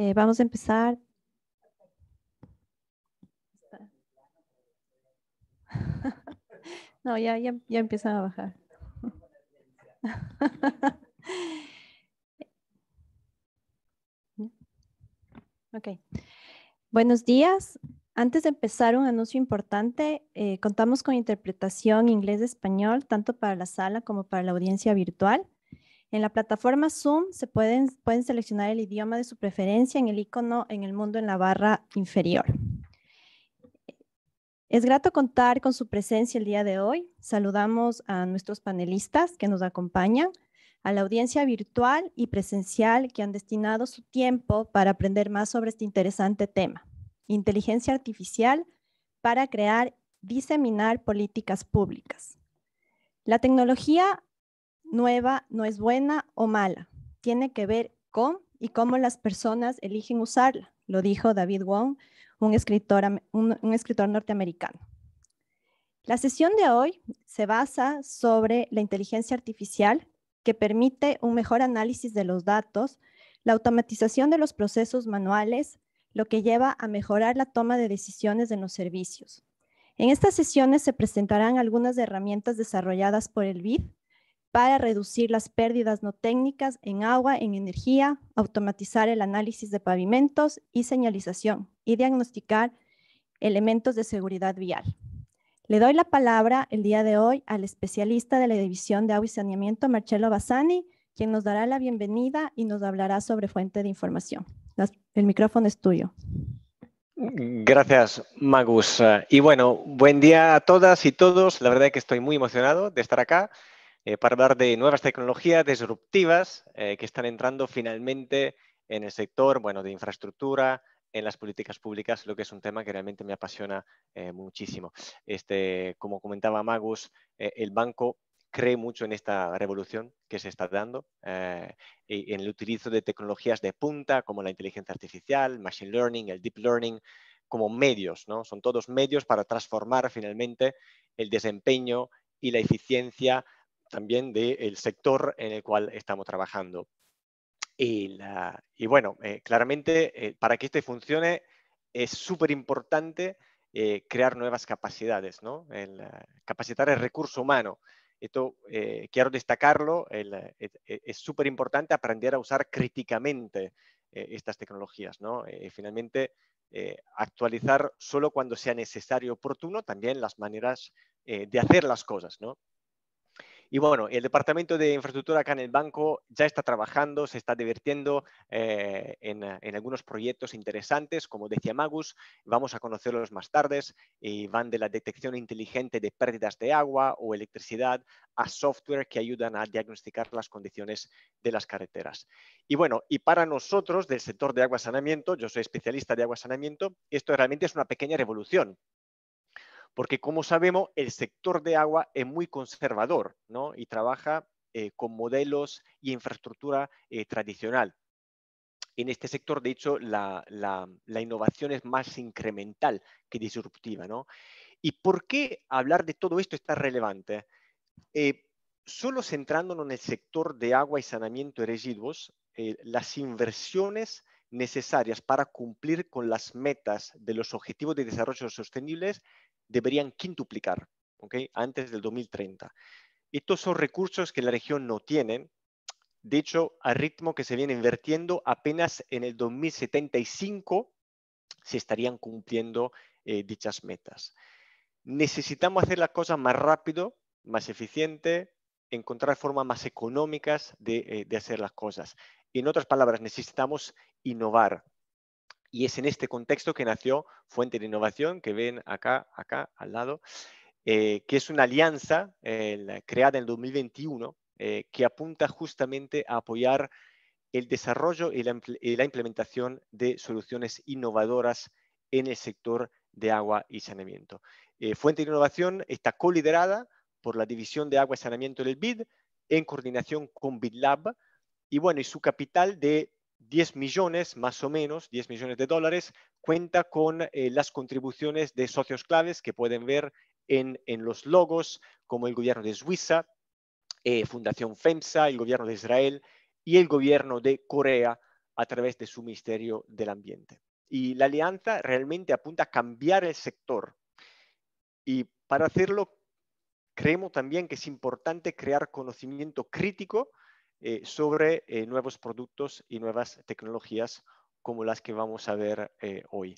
Eh, vamos a empezar. No, ya, ya, ya empiezan a bajar. Ok. Buenos días. Antes de empezar un anuncio importante, eh, contamos con interpretación inglés-español, tanto para la sala como para la audiencia virtual. En la plataforma Zoom se pueden, seleccionar el idioma de su preferencia en el icono en el mundo en la barra inferior. Es grato contar con su presencia el día de hoy. Saludamos a nuestros panelistas que nos acompañan, a la audiencia virtual y presencial que han destinado su tiempo para aprender más sobre este interesante tema, inteligencia artificial para crear, diseminar políticas públicas. La tecnología nueva no es buena o mala, tiene que ver con y cómo las personas eligen usarla, lo dijo David Wong, un escritor, norteamericano. La sesión de hoy se basa sobre la inteligencia artificial que permite un mejor análisis de los datos, la automatización de los procesos manuales, lo que lleva a mejorar la toma de decisiones de los servicios. En estas sesiones se presentarán algunas herramientas desarrolladas por el BID para reducir las pérdidas no técnicas en agua, en energía, automatizar el análisis de pavimentos y señalización y diagnosticar elementos de seguridad vial. Le doy la palabra el día de hoy al especialista de la División de Agua y Saneamiento, Marcelo Bassani, quien nos dará la bienvenida y nos hablará sobre fuente de información. el micrófono es tuyo. Gracias, Magus. Y bueno, buen día a todas y todos. La verdad es que estoy muy emocionado de estar acá eh, para hablar de nuevas tecnologías disruptivas eh, que están entrando finalmente en el sector bueno, de infraestructura, en las políticas públicas, lo que es un tema que realmente me apasiona eh, muchísimo. Este, como comentaba Magus, el banco cree mucho en esta revolución que se está dando, eh, en el utilizo de tecnologías de punta como la inteligencia artificial, machine learning, el deep learning, como medios, ¿no? Son todos medios para transformar finalmente el desempeño y la eficiencia también del sector en el cual estamos trabajando. Y, bueno, eh, claramente eh, para que este funcione es súper importante eh, crear nuevas capacidades, ¿no? El, capacitar el recurso humano. Esto quiero destacarlo, es e-, súper importante aprender a usar críticamente estas tecnologías, ¿no? y finalmente, actualizar solo cuando sea necesario y oportuno también las maneras de hacer las cosas, ¿no? Y bueno, el departamento de infraestructura acá en el banco ya está trabajando, se está divirtiendo eh, en, algunos proyectos interesantes, como decía Magus, vamos a conocerlos más tarde, y van de la detección inteligente de pérdidas de agua o electricidad a software que ayudan a diagnosticar las condiciones de las carreteras. Y bueno, y para nosotros del sector de agua sanamiento, yo soy especialista de agua sanamiento, esto realmente es una pequeña revolución, porque como sabemos, el sector de agua es muy conservador ¿no? y trabaja eh, con modelos y infraestructura eh, tradicional. En este sector, de hecho, la, innovación es más incremental que disruptiva. ¿no? ¿Y por qué hablar de todo esto está relevante? Eh, solo centrándonos en el sector de agua y saneamiento de residuos, las inversiones necesarias para cumplir con las metas de los objetivos de desarrollo Sostenible deberían quintuplicar antes del 2030. Estos son recursos que la región no tiene. De hecho, al ritmo que se viene invirtiendo, apenas en el 2075 se estarían cumpliendo eh, dichas metas. Necesitamos hacer las cosas más rápido, más eficiente, encontrar formas más económicas de eh, hacer las cosas. En otras palabras, necesitamos innovar. Y es en este contexto que nació Fuente de Innovación, que ven acá, acá al lado, eh, que es una alianza eh, creada en 2021 eh, que apunta justamente a apoyar el desarrollo y la, implementación de soluciones innovadoras en el sector de agua y saneamiento. Fuente de Innovación está coliderada por la División de Agua y Saneamiento del BID en coordinación con BIDLAB, y bueno, y su capital de 10 millones, más o menos, 10 millones de dólares, cuenta con eh, las contribuciones de socios claves que pueden ver en, los logos, como el gobierno de Suiza, eh, Fundación FEMSA, el gobierno de Israel y el gobierno de Corea a través de su Ministerio del Ambiente. Y la alianza realmente apunta a cambiar el sector. Y para hacerlo, creemos también que es importante crear conocimiento crítico eh, sobre eh, nuevos productos y nuevas tecnologías como las que vamos a ver eh, hoy.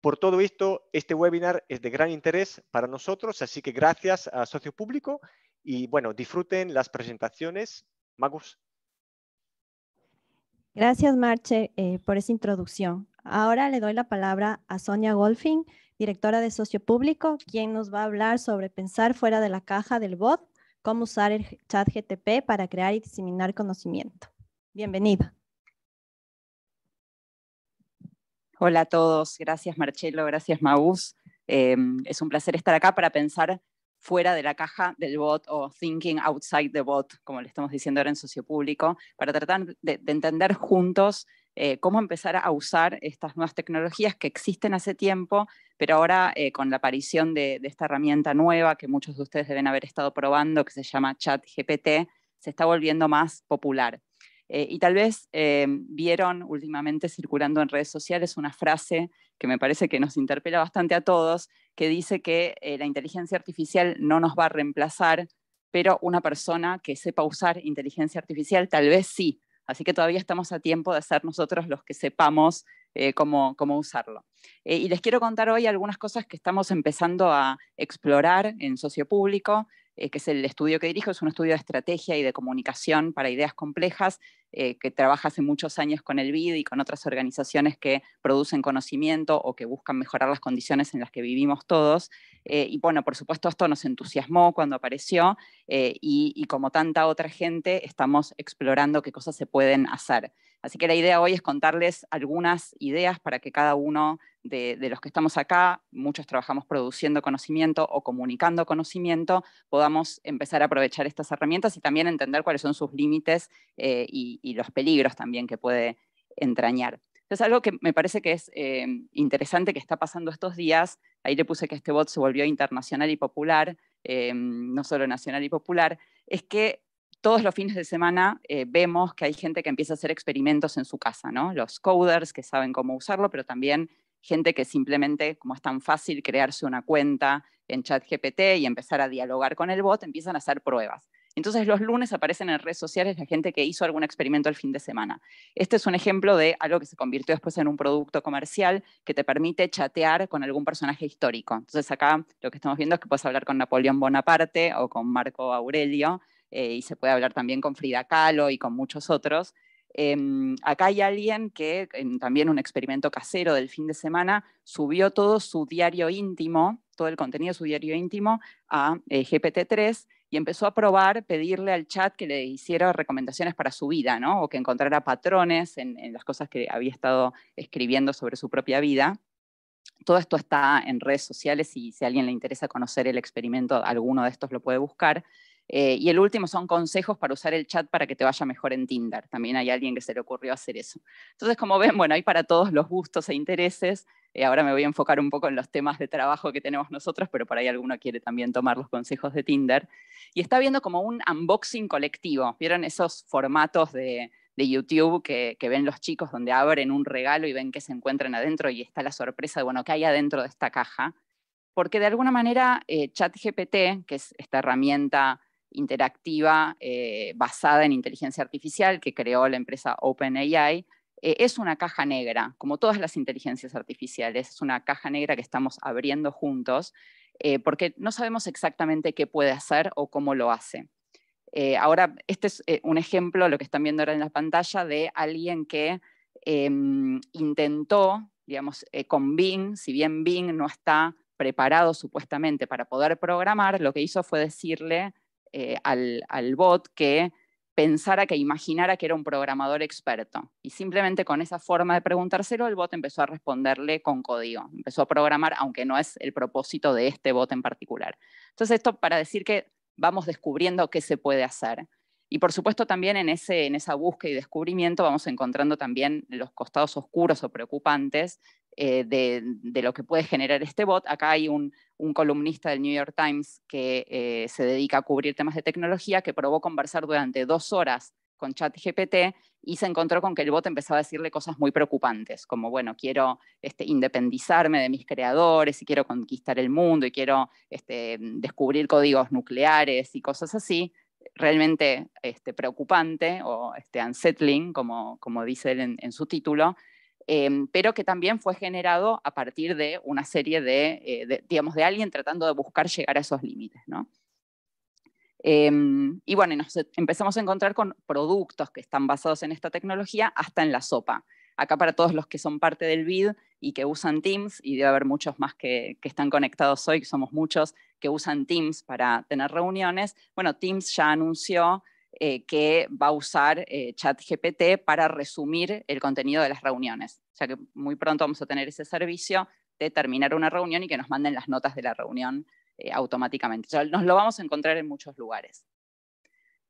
Por todo esto, este webinar es de gran interés para nosotros, así que gracias a Socio Público y bueno, disfruten las presentaciones. Magus. Gracias, Marche, por esa introducción. Ahora le doy la palabra a Sonia Golfing, directora de Socio Público, quien nos va a hablar sobre pensar fuera de la caja del bot cómo usar el chat GTP para crear y diseminar conocimiento. Bienvenida. Hola a todos, gracias Marcelo, gracias Maús. Em, es un placer estar acá para pensar fuera de la caja del bot o thinking outside the bot, como le estamos diciendo ahora en socio público, para tratar de, entender juntos eh, cómo empezar a usar estas nuevas tecnologías que existen hace tiempo, pero ahora eh, con la aparición de, esta herramienta nueva que muchos de ustedes deben haber estado probando, que se llama ChatGPT, se está volviendo más popular. Eh, y tal vez vieron últimamente circulando en redes sociales una frase que me parece que nos interpela bastante a todos, que dice que eh, la inteligencia artificial no nos va a reemplazar, pero una persona que sepa usar inteligencia artificial tal vez sí. Así que todavía estamos a tiempo de ser nosotros los que sepamos eh, cómo, usarlo. Eh, y les quiero contar hoy algunas cosas que estamos empezando a explorar en Socio Público, que es el estudio que dirijo, es un estudio de estrategia y de comunicación para ideas complejas eh, que trabaja hace muchos años con el BID y con otras organizaciones que producen conocimiento o que buscan mejorar las condiciones en las que vivimos todos. Eh, y bueno, por supuesto esto nos entusiasmó cuando apareció eh, y, como tanta otra gente estamos explorando qué cosas se pueden hacer. Así que la idea hoy es contarles algunas ideas para que cada uno de, de los que estamos acá, muchos trabajamos produciendo conocimiento o comunicando conocimiento, podamos empezar a aprovechar estas herramientas y también entender cuáles son sus límites y, y los peligros también que puede entrañar. Es algo que me parece que es eh, interesante que está pasando estos días, ahí le puse que este bot se volvió internacional y popular, eh, no solo nacional y popular, es que todos los fines de semana eh, vemos que hay gente que empieza a hacer experimentos en su casa, Los coders que saben cómo usarlo, pero también gente que simplemente, como es tan fácil crearse una cuenta en ChatGPT y empezar a dialogar con el bot, empiezan a hacer pruebas. Entonces los lunes aparecen en redes sociales la gente que hizo algún experimento el fin de semana. Este es un ejemplo de algo que se convirtió después en un producto comercial que te permite chatear con algún personaje histórico. Entonces acá lo que estamos viendo es que puedes hablar con Napoleón Bonaparte o con Marco Aurelio eh, y se puede hablar también con Frida Kahlo y con muchos otros. Em, acá hay alguien que también un experimento casero del fin de semana subió todo su diario íntimo, todo el contenido de su diario íntimo a eh, GPT-3 y empezó a probar pedirle al chat que le hiciera recomendaciones para su vida, ¿no? O que encontrara patrones en, las cosas que había estado escribiendo sobre su propia vida. Todo esto está en redes sociales y si a alguien le interesa conocer el experimento, alguno de estos lo puede buscar. Eh, y el último son consejos para usar el chat para que te vaya mejor en Tinder. También hay alguien que se le ocurrió hacer eso. Entonces, como ven, bueno, hay para todos los gustos e intereses. Eh, ahora me voy a enfocar un poco en los temas de trabajo que tenemos nosotros, pero por ahí alguno quiere también tomar los consejos de Tinder. Y está viendo como un unboxing colectivo. ¿Vieron esos formatos de, de YouTube que, que, ven los chicos donde abren un regalo y ven que se encuentran adentro y está la sorpresa de, bueno, ¿qué hay adentro de esta caja? Porque de alguna manera eh, ChatGPT, que es esta herramienta interactiva eh, basada en inteligencia artificial que creó la empresa OpenAI, eh, es una caja negra, como todas las inteligencias artificiales, es una caja negra que estamos abriendo juntos, eh, porque no sabemos exactamente qué puede hacer o cómo lo hace. Eh, ahora, este es un ejemplo, lo que están viendo ahora en la pantalla, de alguien que em, intentó, digamos, con Bing, si bien Bing no está preparado supuestamente para poder programar, lo que hizo fue decirle al bot que pensara que imaginara que era un programador experto. Y simplemente con esa forma de preguntárselo, el bot empezó a responderle con código, empezó a programar, aunque no es el propósito de este bot en particular. Entonces, esto para decir que vamos descubriendo qué se puede hacer. Y por supuesto también en, ese, en esa búsqueda y descubrimiento vamos encontrando también los costados oscuros o preocupantes eh, de, lo que puede generar este bot. Acá hay un, columnista del New York Times que eh, se dedica a cubrir temas de tecnología que probó conversar durante dos horas con ChatGPT y se encontró con que el bot empezaba a decirle cosas muy preocupantes, como, bueno, quiero este, independizarme de mis creadores y quiero conquistar el mundo y quiero este, descubrir códigos nucleares y cosas así, realmente este, preocupante o este, unsettling, como, dice él en su título, Em, pero que también fue generado a partir de una serie eh, de, digamos, de alguien tratando de buscar llegar a esos límites, ¿no? Em, y bueno, nos empezamos a encontrar con productos que están basados en esta tecnología hasta en la sopa. Acá para todos los que son parte del BID y que usan Teams, y debe haber muchos más que, que están conectados hoy, que somos muchos, que usan Teams para tener reuniones, bueno, Teams ya anunció eh, que va a usar eh, ChatGPT para resumir el contenido de las reuniones. O sea que muy pronto vamos a tener ese servicio de terminar una reunión y que nos manden las notas de la reunión eh, automáticamente. nos lo vamos a encontrar en muchos lugares.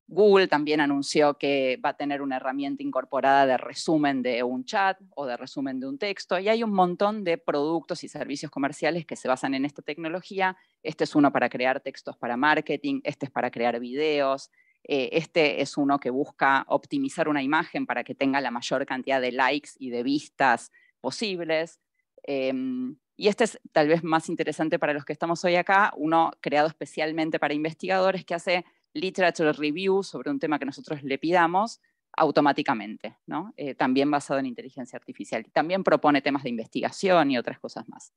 Google también anunció que va a tener una herramienta incorporada de resumen de un chat o de resumen de un texto, y hay un montón de productos y servicios comerciales que se basan en esta tecnología. Este es uno para crear textos para marketing, este es para crear videos, eh, este es uno que busca optimizar una imagen para que tenga la mayor cantidad de likes y de vistas posibles. Em, y este es tal vez más interesante para los que estamos hoy acá, uno creado especialmente para investigadores que hace literature review sobre un tema que nosotros le pidamos automáticamente, eh, también basado en inteligencia artificial. También propone temas de investigación y otras cosas más.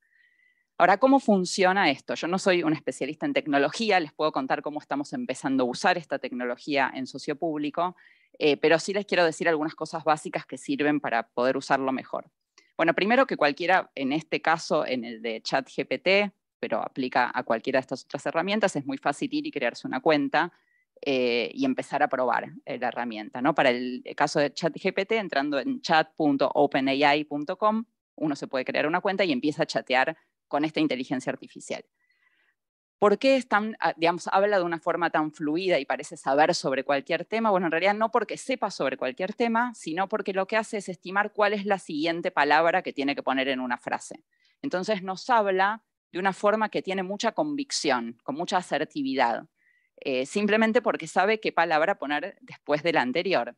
Ahora, ¿cómo funciona esto? Yo no soy un especialista en tecnología, les puedo contar cómo estamos empezando a usar esta tecnología en socio público, eh, pero sí les quiero decir algunas cosas básicas que sirven para poder usarlo mejor. Bueno, primero que cualquiera, en este caso, en el de ChatGPT, pero aplica a cualquiera de estas otras herramientas, es muy fácil ir y crearse una cuenta eh, y empezar a probar eh, la herramienta. ¿no? Para el caso de ChatGPT, entrando en chat.openai.com, uno se puede crear una cuenta y empieza a chatear con esta inteligencia artificial. ¿Por qué ah, habla de una forma tan fluida y parece saber sobre cualquier tema? Bueno, en realidad no porque sepa sobre cualquier tema, sino porque lo que hace es estimar cuál es la siguiente palabra que tiene que poner en una frase. Entonces nos habla de una forma que tiene mucha convicción, con mucha asertividad, eh, simplemente porque sabe qué palabra poner después de la anterior.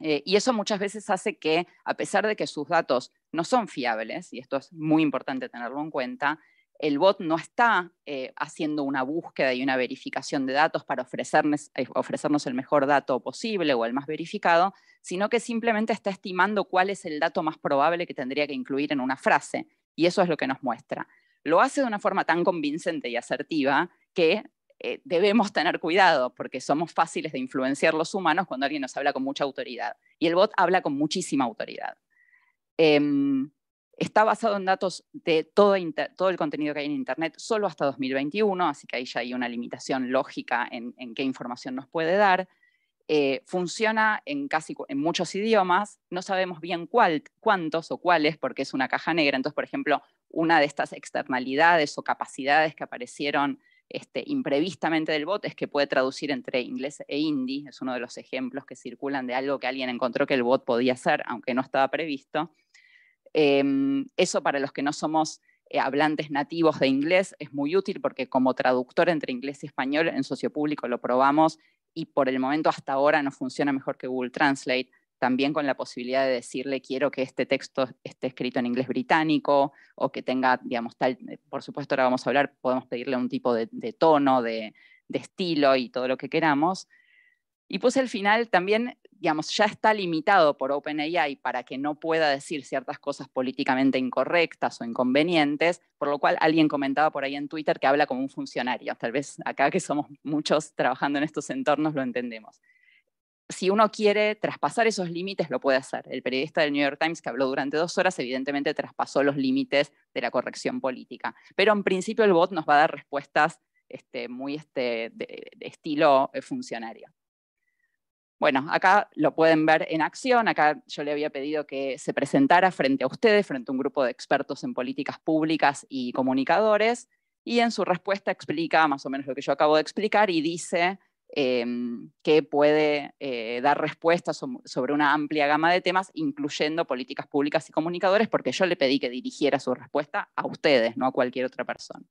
Eh, y eso muchas veces hace que, a pesar de que sus datos no son fiables, y esto es muy importante tenerlo en cuenta, el bot no está eh, haciendo una búsqueda y una verificación de datos para eh, ofrecernos el mejor dato posible o el más verificado, sino que simplemente está estimando cuál es el dato más probable que tendría que incluir en una frase. Y eso es lo que nos muestra. Lo hace de una forma tan convincente y asertiva que eh, debemos tener cuidado porque somos fáciles de influenciar los humanos cuando alguien nos habla con mucha autoridad. Y el bot habla con muchísima autoridad. Em, está basado en datos de todo, todo, el contenido que hay en Internet solo hasta 2021, así que ahí ya hay una limitación lógica en, qué información nos puede dar. Eh, funciona en casi en muchos idiomas, no sabemos bien cuántos o cuáles, porque es una caja negra. Entonces, por ejemplo, una de estas externalidades o capacidades que aparecieron este, imprevistamente del bot es que puede traducir entre inglés e hindi, es uno de los ejemplos que circulan de algo que alguien encontró que el bot podía hacer, aunque no estaba previsto. Em, eso para los que no somos eh, hablantes nativos de inglés es muy útil porque como traductor entre inglés y español en socio público lo probamos y por el momento hasta ahora no funciona mejor que Google Translate, también con la posibilidad de decirle quiero que este texto esté escrito en inglés británico o que tenga, digamos, tal, eh, por supuesto ahora vamos a hablar, podemos pedirle un tipo de, tono, de, de, estilo y todo lo que queramos. Y pues al final también, digamos, ya está limitado por OpenAI para que no pueda decir ciertas cosas políticamente incorrectas o inconvenientes, por lo cual alguien comentaba por ahí en Twitter que habla como un funcionario. Tal vez acá que somos muchos trabajando en estos entornos lo entendemos si uno quiere traspasar esos límites, lo puede hacer. El periodista del New York Times que habló durante dos horas, evidentemente traspasó los límites de la corrección política. Pero en principio el bot nos va a dar respuestas este, muy este, de estilo eh, funcionario. Bueno, acá lo pueden ver en acción. Acá yo le había pedido que se presentara frente a ustedes, frente a un grupo de expertos en políticas públicas y comunicadores. Y en su respuesta explica más o menos lo que yo acabo de explicar y dice Em, que puede eh, dar respuestas sobre una amplia gama de temas, incluyendo políticas públicas y comunicadores, porque yo le pedí que dirigiera su respuesta a ustedes, no a cualquier otra persona.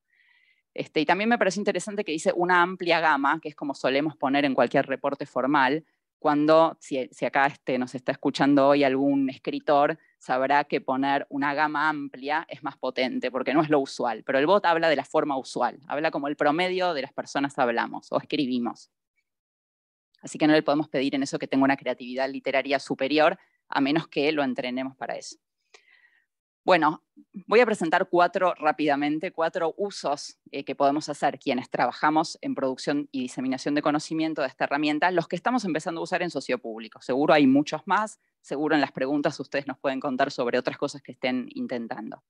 Este, y también me parece interesante que dice una amplia gama, que es como solemos poner en cualquier reporte formal, cuando, si, acá este, nos está escuchando hoy algún escritor, sabrá que poner una gama amplia es más potente, porque no es lo usual, pero el bot habla de la forma usual, habla como el promedio de las personas hablamos o escribimos. Así que no le podemos pedir en eso que tenga una creatividad literaria superior, a menos que lo entrenemos para eso. Bueno, voy a presentar cuatro rápidamente, cuatro usos eh, que podemos hacer quienes trabajamos en producción y diseminación de conocimiento de esta herramienta, los que estamos empezando a usar en socio público. Seguro hay muchos más, seguro en las preguntas ustedes nos pueden contar sobre otras cosas que estén intentando.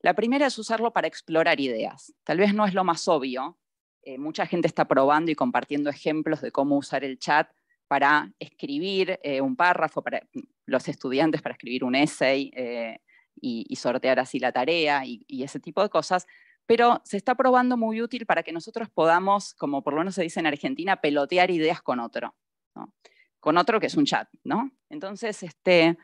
La primera es usarlo para explorar ideas. Tal vez no es lo más obvio, eh, mucha gente está probando y compartiendo ejemplos de cómo usar el chat para escribir eh, un párrafo, para los estudiantes para escribir un essay eh, y, sortear así la tarea y, ese tipo de cosas, pero se está probando muy útil para que nosotros podamos, como por lo menos se dice en Argentina, pelotear ideas con otro, con otro que es un chat, ¿no? Entonces, este,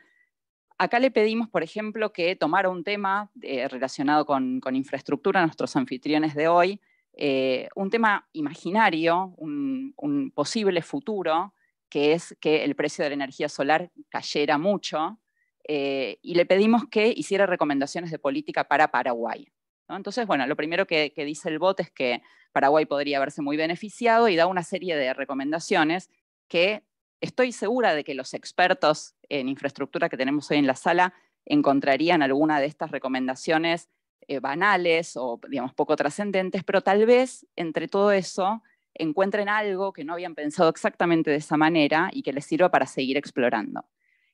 acá le pedimos, por ejemplo, que tomara un tema relacionado con, infraestructura a nuestros anfitriones de hoy, eh, un tema imaginario, un, posible futuro, que es que el precio de la energía solar cayera mucho, eh, y le pedimos que hiciera recomendaciones de política para Paraguay. Entonces, bueno, lo primero que, que dice el bot es que Paraguay podría haberse muy beneficiado y da una serie de recomendaciones que estoy segura de que los expertos en infraestructura que tenemos hoy en la sala encontrarían alguna de estas recomendaciones eh, banales o, digamos, poco trascendentes, pero tal vez entre todo eso encuentren algo que no habían pensado exactamente de esa manera y que les sirva para seguir explorando.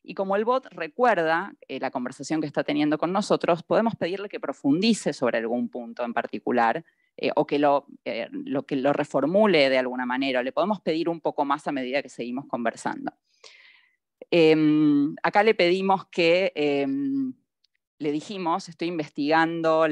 Y como el bot recuerda eh, la conversación que está teniendo con nosotros, podemos pedirle que profundice sobre algún punto en particular eh, o que lo, lo, que lo reformule de alguna manera, o le podemos pedir un poco más a medida que seguimos conversando. Em, acá le pedimos que em, le dijimos, estoy investigando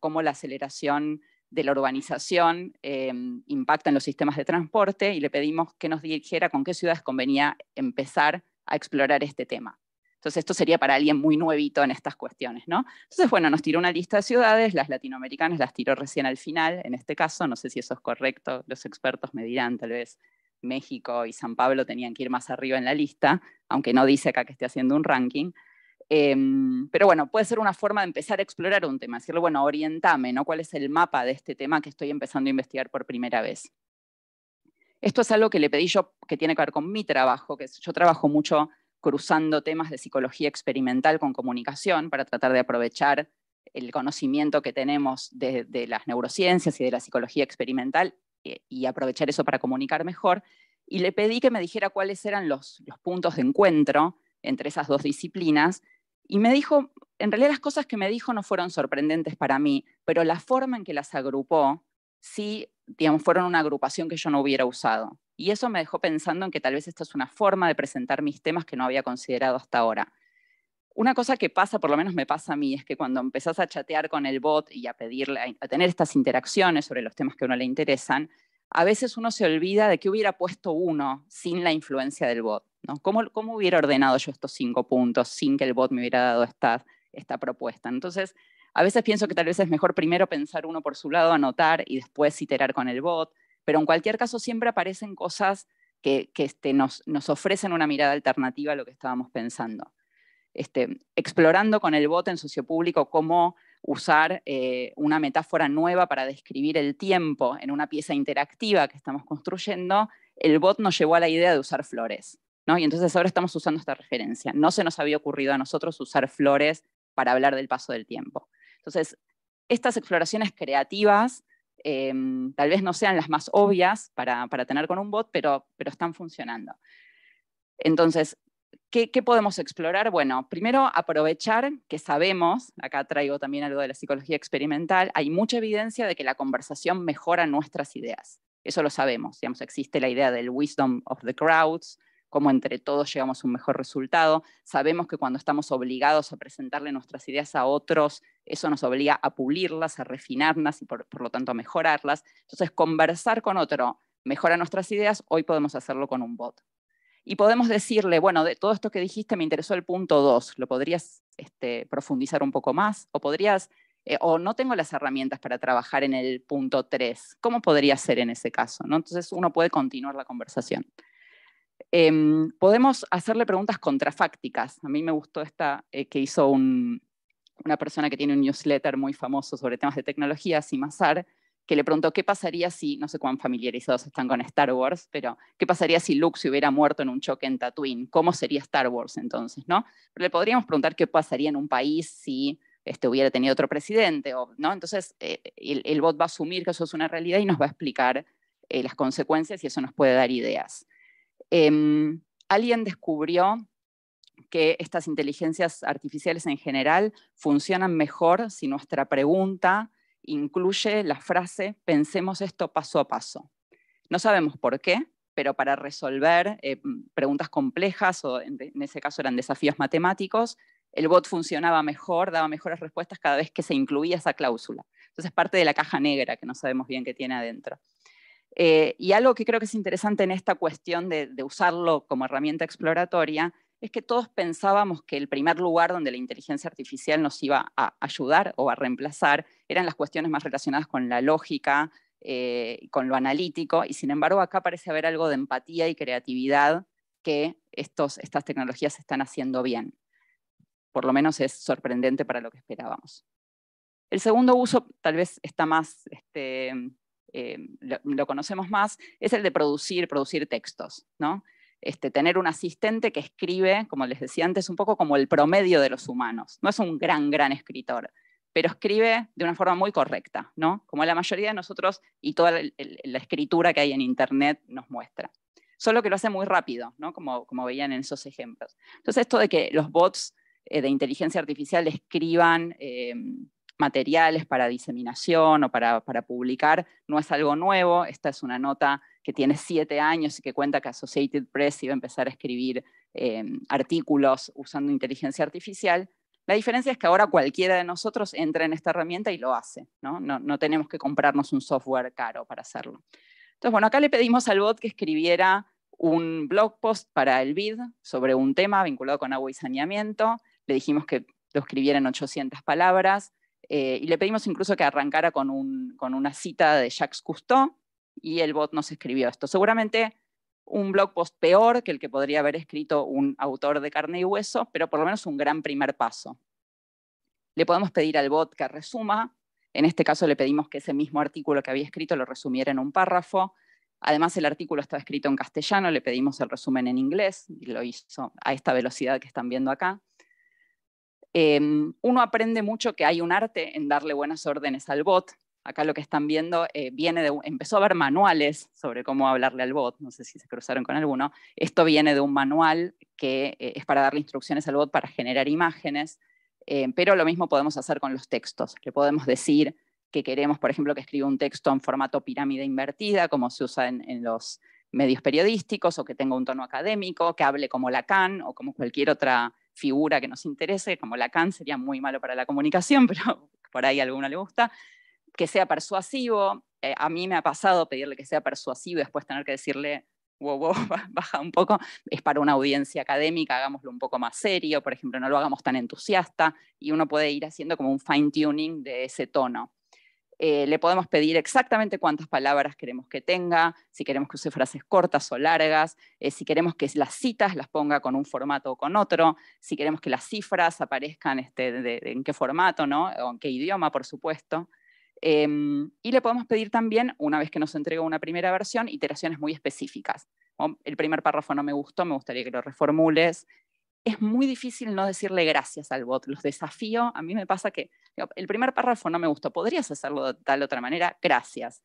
cómo la aceleración de la urbanización em, impacta en los sistemas de transporte y le pedimos que nos dijera con qué ciudades convenía empezar a explorar este tema. Entonces, esto sería para alguien muy nuevito en estas cuestiones, ¿no? Entonces, bueno, nos tiró una lista de ciudades, las latinoamericanas las tiró recién al final, en este caso, no sé si eso es correcto, los expertos me dirán, tal vez México y San Pablo tenían que ir más arriba en la lista, aunque no dice acá que esté haciendo un ranking, Em, pero bueno, puede ser una forma de empezar a explorar un tema, decirle, bueno, orientame, ¿no? ¿Cuál es el mapa de este tema que estoy empezando a investigar por primera vez? Esto es algo que le pedí yo, que tiene que ver con mi trabajo, que yo trabajo mucho cruzando temas de psicología experimental con comunicación para tratar de aprovechar el conocimiento que tenemos de, las neurociencias y de la psicología experimental eh, y, aprovechar eso para comunicar mejor. Y le pedí que me dijera cuáles eran los puntos de encuentro entre esas dos disciplinas y me dijo, en realidad las cosas que me dijo no fueron sorprendentes para mí, pero la forma en que las agrupó, sí, digamos, fueron una agrupación que yo no hubiera usado. Y eso me dejó pensando en que tal vez esta es una forma de presentar mis temas que no había considerado hasta ahora. Una cosa que pasa, por lo menos me pasa a mí, es que cuando empezás a chatear con el bot y a pedirle, a tener estas interacciones sobre los temas que a uno le interesan, a veces uno se olvida de qué hubiera puesto uno sin la influencia del bot. ¿no? ¿Cómo, hubiera ordenado yo estos cinco puntos sin que el bot me hubiera dado esta, esta propuesta? Entonces, a veces pienso que tal vez es mejor primero pensar uno por su lado, anotar y después iterar con el bot, pero en cualquier caso siempre aparecen cosas que, este, nos, nos ofrecen una mirada alternativa a lo que estábamos pensando. Este, explorando con el bot en socio público cómo usar eh, una metáfora nueva para describir el tiempo en una pieza interactiva que estamos construyendo, el bot nos llevó a la idea de usar flores. ¿no? Y entonces ahora estamos usando esta referencia. No se nos había ocurrido a nosotros usar flores para hablar del paso del tiempo. Entonces, estas exploraciones creativas em, tal vez no sean las más obvias para, tener con un bot, pero, pero están funcionando. Entonces, ¿Qué, podemos explorar? Bueno, primero aprovechar que sabemos, acá traigo también algo de la psicología experimental, hay mucha evidencia de que la conversación mejora nuestras ideas. Eso lo sabemos, digamos, existe la idea del wisdom of the crowds, cómo entre todos llegamos a un mejor resultado. Sabemos que cuando estamos obligados a presentarle nuestras ideas a otros, eso nos obliga a pulirlas, a refinarlas y por lo tanto a mejorarlas. Entonces, conversar con otro mejora nuestras ideas, hoy podemos hacerlo con un bot y podemos decirle, bueno, de todo esto que dijiste me interesó el punto 2, ¿lo podrías este, profundizar un poco más? ¿O podrías, eh, o no tengo las herramientas para trabajar en el punto 3? ¿Cómo podría ser en ese caso? ¿no? Entonces uno puede continuar la conversación. Em, podemos hacerle preguntas contrafácticas. A mí me gustó esta eh, que hizo una persona que tiene un newsletter muy famoso sobre temas de tecnología, Simazar, que le preguntó qué pasaría si, no sé cuán familiarizados están con Star Wars, pero qué pasaría si Luke se hubiera muerto en un choque en Tatooine, cómo sería Star Wars entonces, ¿no? le podríamos preguntar qué pasaría en un país si este, hubiera tenido otro presidente, o, ¿no? Entonces eh, el, bot va a asumir que eso es una realidad y nos va a explicar eh, las consecuencias y eso nos puede dar ideas. Em, alguien descubrió que estas inteligencias artificiales en general funcionan mejor si nuestra pregunta incluye la frase pensemos esto paso a paso. No sabemos por qué, pero para resolver eh, preguntas complejas, o en, ese caso eran desafíos matemáticos, el bot funcionaba mejor, daba mejores respuestas cada vez que se incluía esa cláusula. Entonces, es parte de la caja negra que no sabemos bien qué tiene adentro. Eh, y algo que creo que es interesante en esta cuestión de usarlo como herramienta exploratoria es que todos pensábamos que el primer lugar donde la inteligencia artificial nos iba a ayudar o a reemplazar eran las cuestiones más relacionadas con la lógica, eh, con lo analítico, y sin embargo acá parece haber algo de empatía y creatividad que estas tecnologías están haciendo bien. Por lo menos es sorprendente para lo que esperábamos. El segundo uso tal vez está más, este, eh, lo, conocemos más, es el de producir, producir textos. ¿no? Este, tener un asistente que escribe, como les decía antes, un poco como el promedio de los humanos. No es un gran, gran escritor, pero escribe de una forma muy correcta, ¿no? Como la mayoría de nosotros y toda la, escritura que hay en Internet nos muestra. Solo que lo hace muy rápido, ¿no? Como, veían en esos ejemplos. Entonces, esto de que los bots eh, de inteligencia artificial escriban eh, materiales para diseminación o para, para publicar no es algo nuevo. Esta es una nota que tiene siete años y que cuenta que Associated Press iba a empezar a escribir em, artículos usando inteligencia artificial. La diferencia es que ahora cualquiera de nosotros entra en esta herramienta y lo hace, ¿no? tenemos que comprarnos un software caro para hacerlo. Entonces, bueno, acá le pedimos al bot que escribiera un blog post para el BID sobre un tema vinculado con agua y saneamiento. Le dijimos que lo escribiera en 800 palabras eh, y le pedimos incluso que arrancara con, con, una cita de Jacques Cousteau, y el bot nos escribió esto. Seguramente un blog post peor que el que podría haber escrito un autor de carne y hueso, pero por lo menos un gran primer paso. Le podemos pedir al bot que resuma, en este caso le pedimos que ese mismo artículo que había escrito lo resumiera en un párrafo. Además, el artículo estaba escrito en castellano, le pedimos el resumen en inglés y lo hizo a esta velocidad que están viendo acá. Em, uno aprende mucho que hay un arte en darle buenas órdenes al bot, acá lo que están viendo eh, viene de, empezó a haber manuales sobre cómo hablarle al bot, no sé si se cruzaron con alguno, esto viene de un manual que eh, es para darle instrucciones al bot para generar imágenes, eh, pero lo mismo podemos hacer con los textos, le podemos decir que queremos, por ejemplo, que escriba un texto en formato pirámide invertida, como se usa en, en los medios periodísticos, o que tenga un tono académico, que hable como Lacan o como cualquier otra figura que nos interese, como Lacan sería muy malo para la comunicación, pero por ahí a alguno le gusta, que sea persuasivo. Eh, a mí me ha pasado pedirle que sea persuasivo y después tener que decirle, wow, wow, baja un poco, es para una audiencia académica, hagámoslo un poco más serio, por ejemplo, no lo hagamos tan entusiasta y uno puede ir haciendo como un fine tuning de ese tono. Eh, le podemos pedir exactamente cuántas palabras queremos que tenga, si queremos que use frases cortas o largas, eh, si queremos que las citas las ponga con un formato o con otro, si queremos que las cifras aparezcan este, en qué formato, ¿no? o en qué idioma, por supuesto. Em, y le podemos pedir también, una vez que nos entrega una primera versión, iteraciones muy específicas. el primer párrafo no me gustó, me gustaría que lo reformules. Es muy difícil no decirle gracias al bot. Los desafío, a mí me pasa que el primer párrafo no me gustó, podrías hacerlo de tal otra manera, gracias.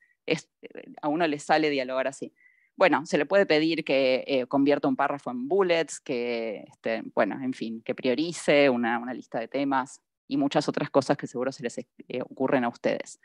a uno le sale dialogar así. Bueno, se le puede pedir que eh, convierta un párrafo en bullets, que, este, bueno, en fin, que priorice una lista de temas, y muchas otras cosas que seguro se les eh, ocurren a ustedes.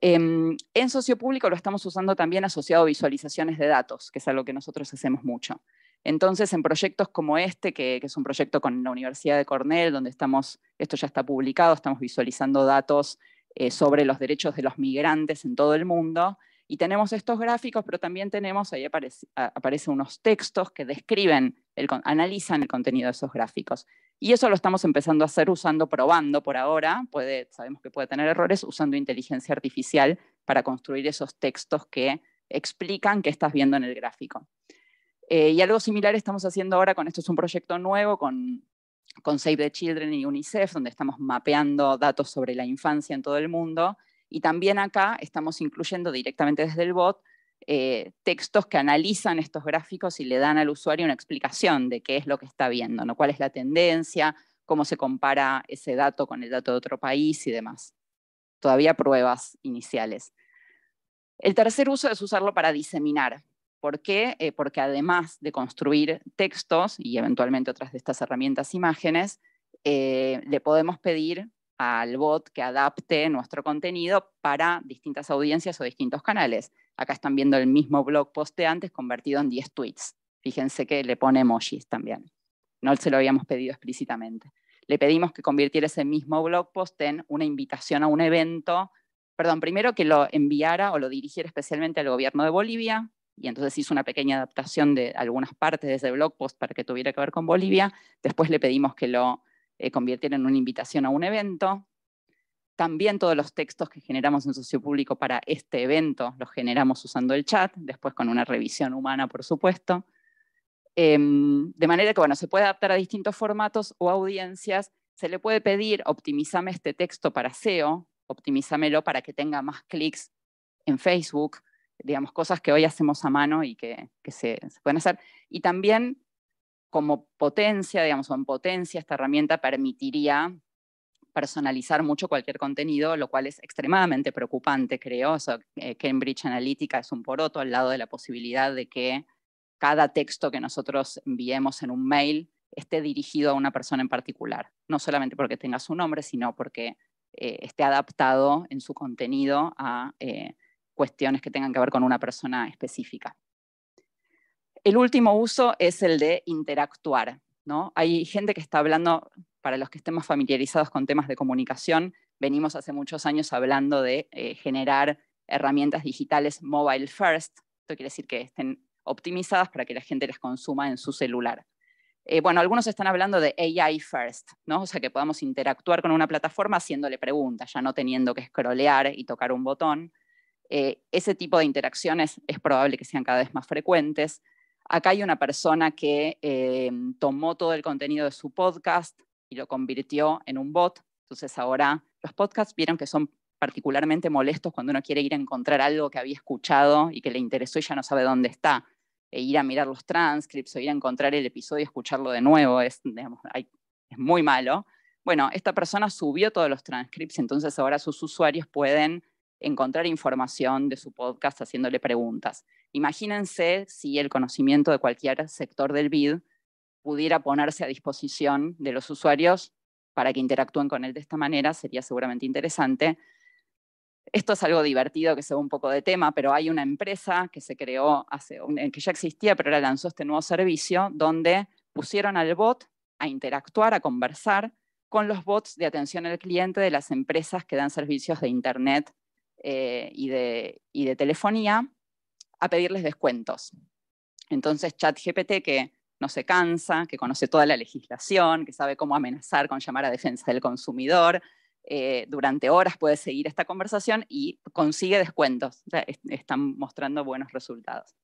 Em, en en público lo estamos usando también asociado a visualizaciones de datos, que es algo que nosotros hacemos mucho. Entonces, en proyectos como este, que, es un proyecto con la Universidad de Cornell, donde estamos, esto ya está publicado, estamos visualizando datos eh, sobre los derechos de los migrantes en todo el mundo, y tenemos estos gráficos, pero también tenemos, ahí aparece, aparecen unos textos que describen el, analizan el contenido de esos gráficos. Y eso lo estamos empezando a hacer usando, probando por ahora, puede, sabemos que puede tener errores, usando inteligencia artificial para construir esos textos que explican qué estás viendo en el gráfico. Eh, y algo similar estamos haciendo ahora con esto, es un proyecto nuevo con Save the Children y UNICEF, donde estamos mapeando datos sobre la infancia en todo el mundo. Y también acá estamos incluyendo directamente desde el bot eh, textos que analizan estos gráficos y le dan al usuario una explicación de qué es lo que está viendo, cuál es la tendencia, cómo se compara ese dato con el dato de otro país y demás. Todavía pruebas iniciales. El tercer uso es usarlo para diseminar. ¿Por qué? Eh, porque además de construir textos y eventualmente otras de estas herramientas imágenes, eh, le podemos pedir al bot que adapte nuestro contenido para distintas audiencias o distintos canales. Acá están viendo el mismo blog post de antes convertido en 10 tweets. Fíjense que le pone emojis también. No se lo habíamos pedido explícitamente. Le pedimos que convirtiera ese mismo blog post en una invitación a un evento. Perdón, primero que lo enviara o lo dirigiera especialmente al gobierno de Bolivia, y entonces hizo una pequeña adaptación de algunas partes de ese blog post para que tuviera que ver con Bolivia. Después le pedimos que lo eh, en una invitación a un evento. También todos los textos que generamos en Socio Público para este evento los generamos usando el chat, después con una revisión humana, por supuesto. Em, de manera que, bueno, se puede adaptar a distintos formatos o audiencias. Se le puede pedir, optimizame este texto para SEO, optimizamelo para que tenga más clics en Facebook, digamos, cosas que hoy hacemos a mano y que, se, pueden hacer. Y también como potencia, digamos, o en potencia, esta herramienta permitiría personalizar mucho cualquier contenido, lo cual es extremadamente preocupante, creo. O eh, Cambridge Analytica es un poroto al lado de la posibilidad de que cada texto que nosotros enviemos en un mail esté dirigido a una persona en particular, no solamente porque tenga su nombre, sino porque eh, esté adaptado en su contenido a eh, cuestiones que tengan que ver con una persona específica. El último uso es el de interactuar. Hay gente que está hablando, para los que estemos familiarizados con temas de comunicación, venimos hace muchos años hablando de eh, generar herramientas digitales mobile first. Esto quiere decir que estén optimizadas para que la gente las consuma en su celular. Eh, bueno, algunos están hablando de AI first, ¿no? O sea, que podamos interactuar con una plataforma haciéndole preguntas, ya no teniendo que scrollear y tocar un botón. Eh, ese tipo de interacciones es probable que sean cada vez más frecuentes. Acá hay una persona que em, tomó todo el contenido de su podcast y lo convirtió en un bot. Entonces ahora los podcasts vieron que son particularmente molestos cuando uno quiere ir a encontrar algo que había escuchado y que le interesó y ya no sabe dónde está. E ir a mirar los transcripts o ir a encontrar el episodio y escucharlo de nuevo es, es muy malo. Bueno, esta persona subió todos los transcripts, entonces ahora sus usuarios pueden encontrar información de su podcast haciéndole preguntas. Imagínense si el conocimiento de cualquier sector del BID pudiera ponerse a disposición de los usuarios para que interactúen con él de esta manera, sería seguramente interesante. Esto es algo divertido que se un poco de tema, pero hay una empresa que se creó, hace, eh, que ya existía, pero ahora lanzó este nuevo servicio, donde pusieron al bot a interactuar, a conversar con los bots de atención al cliente de las empresas que dan servicios de Internet eh, y de telefonía a pedirles descuentos. Entonces ChatGPT, que no se cansa, que conoce toda la legislación, que sabe cómo amenazar con llamar a defensa del consumidor, eh, durante horas puede seguir esta conversación y consigue descuentos. están mostrando buenos resultados.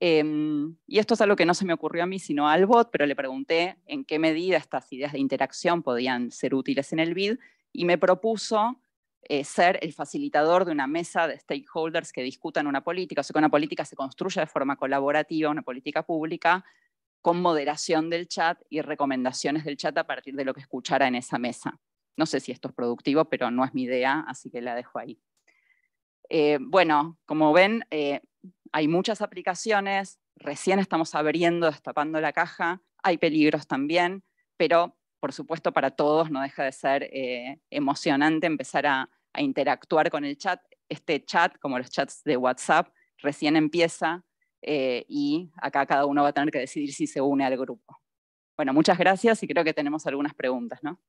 Em, y esto es algo que no se me ocurrió a mí, sino al bot, pero le pregunté en qué medida estas ideas de interacción podían ser útiles en el BID y me propuso eh, ser el facilitador de una mesa de stakeholders que discutan una política, o sea que una política se construya de forma colaborativa, una política pública, con moderación del chat y recomendaciones del chat a partir de lo que escuchara en esa mesa. No sé si esto es productivo, pero no es mi idea, así que la dejo ahí. Eh, bueno, como ven, eh, hay muchas aplicaciones, recién estamos abriendo, destapando la caja, hay peligros también, pero por supuesto, para todos no deja de ser eh, emocionante empezar a, interactuar con el chat. Este chat, como los chats de WhatsApp, recién empieza eh, y acá cada uno va a tener que decidir si se une al grupo. Bueno, muchas gracias y creo que tenemos algunas preguntas, ¿no?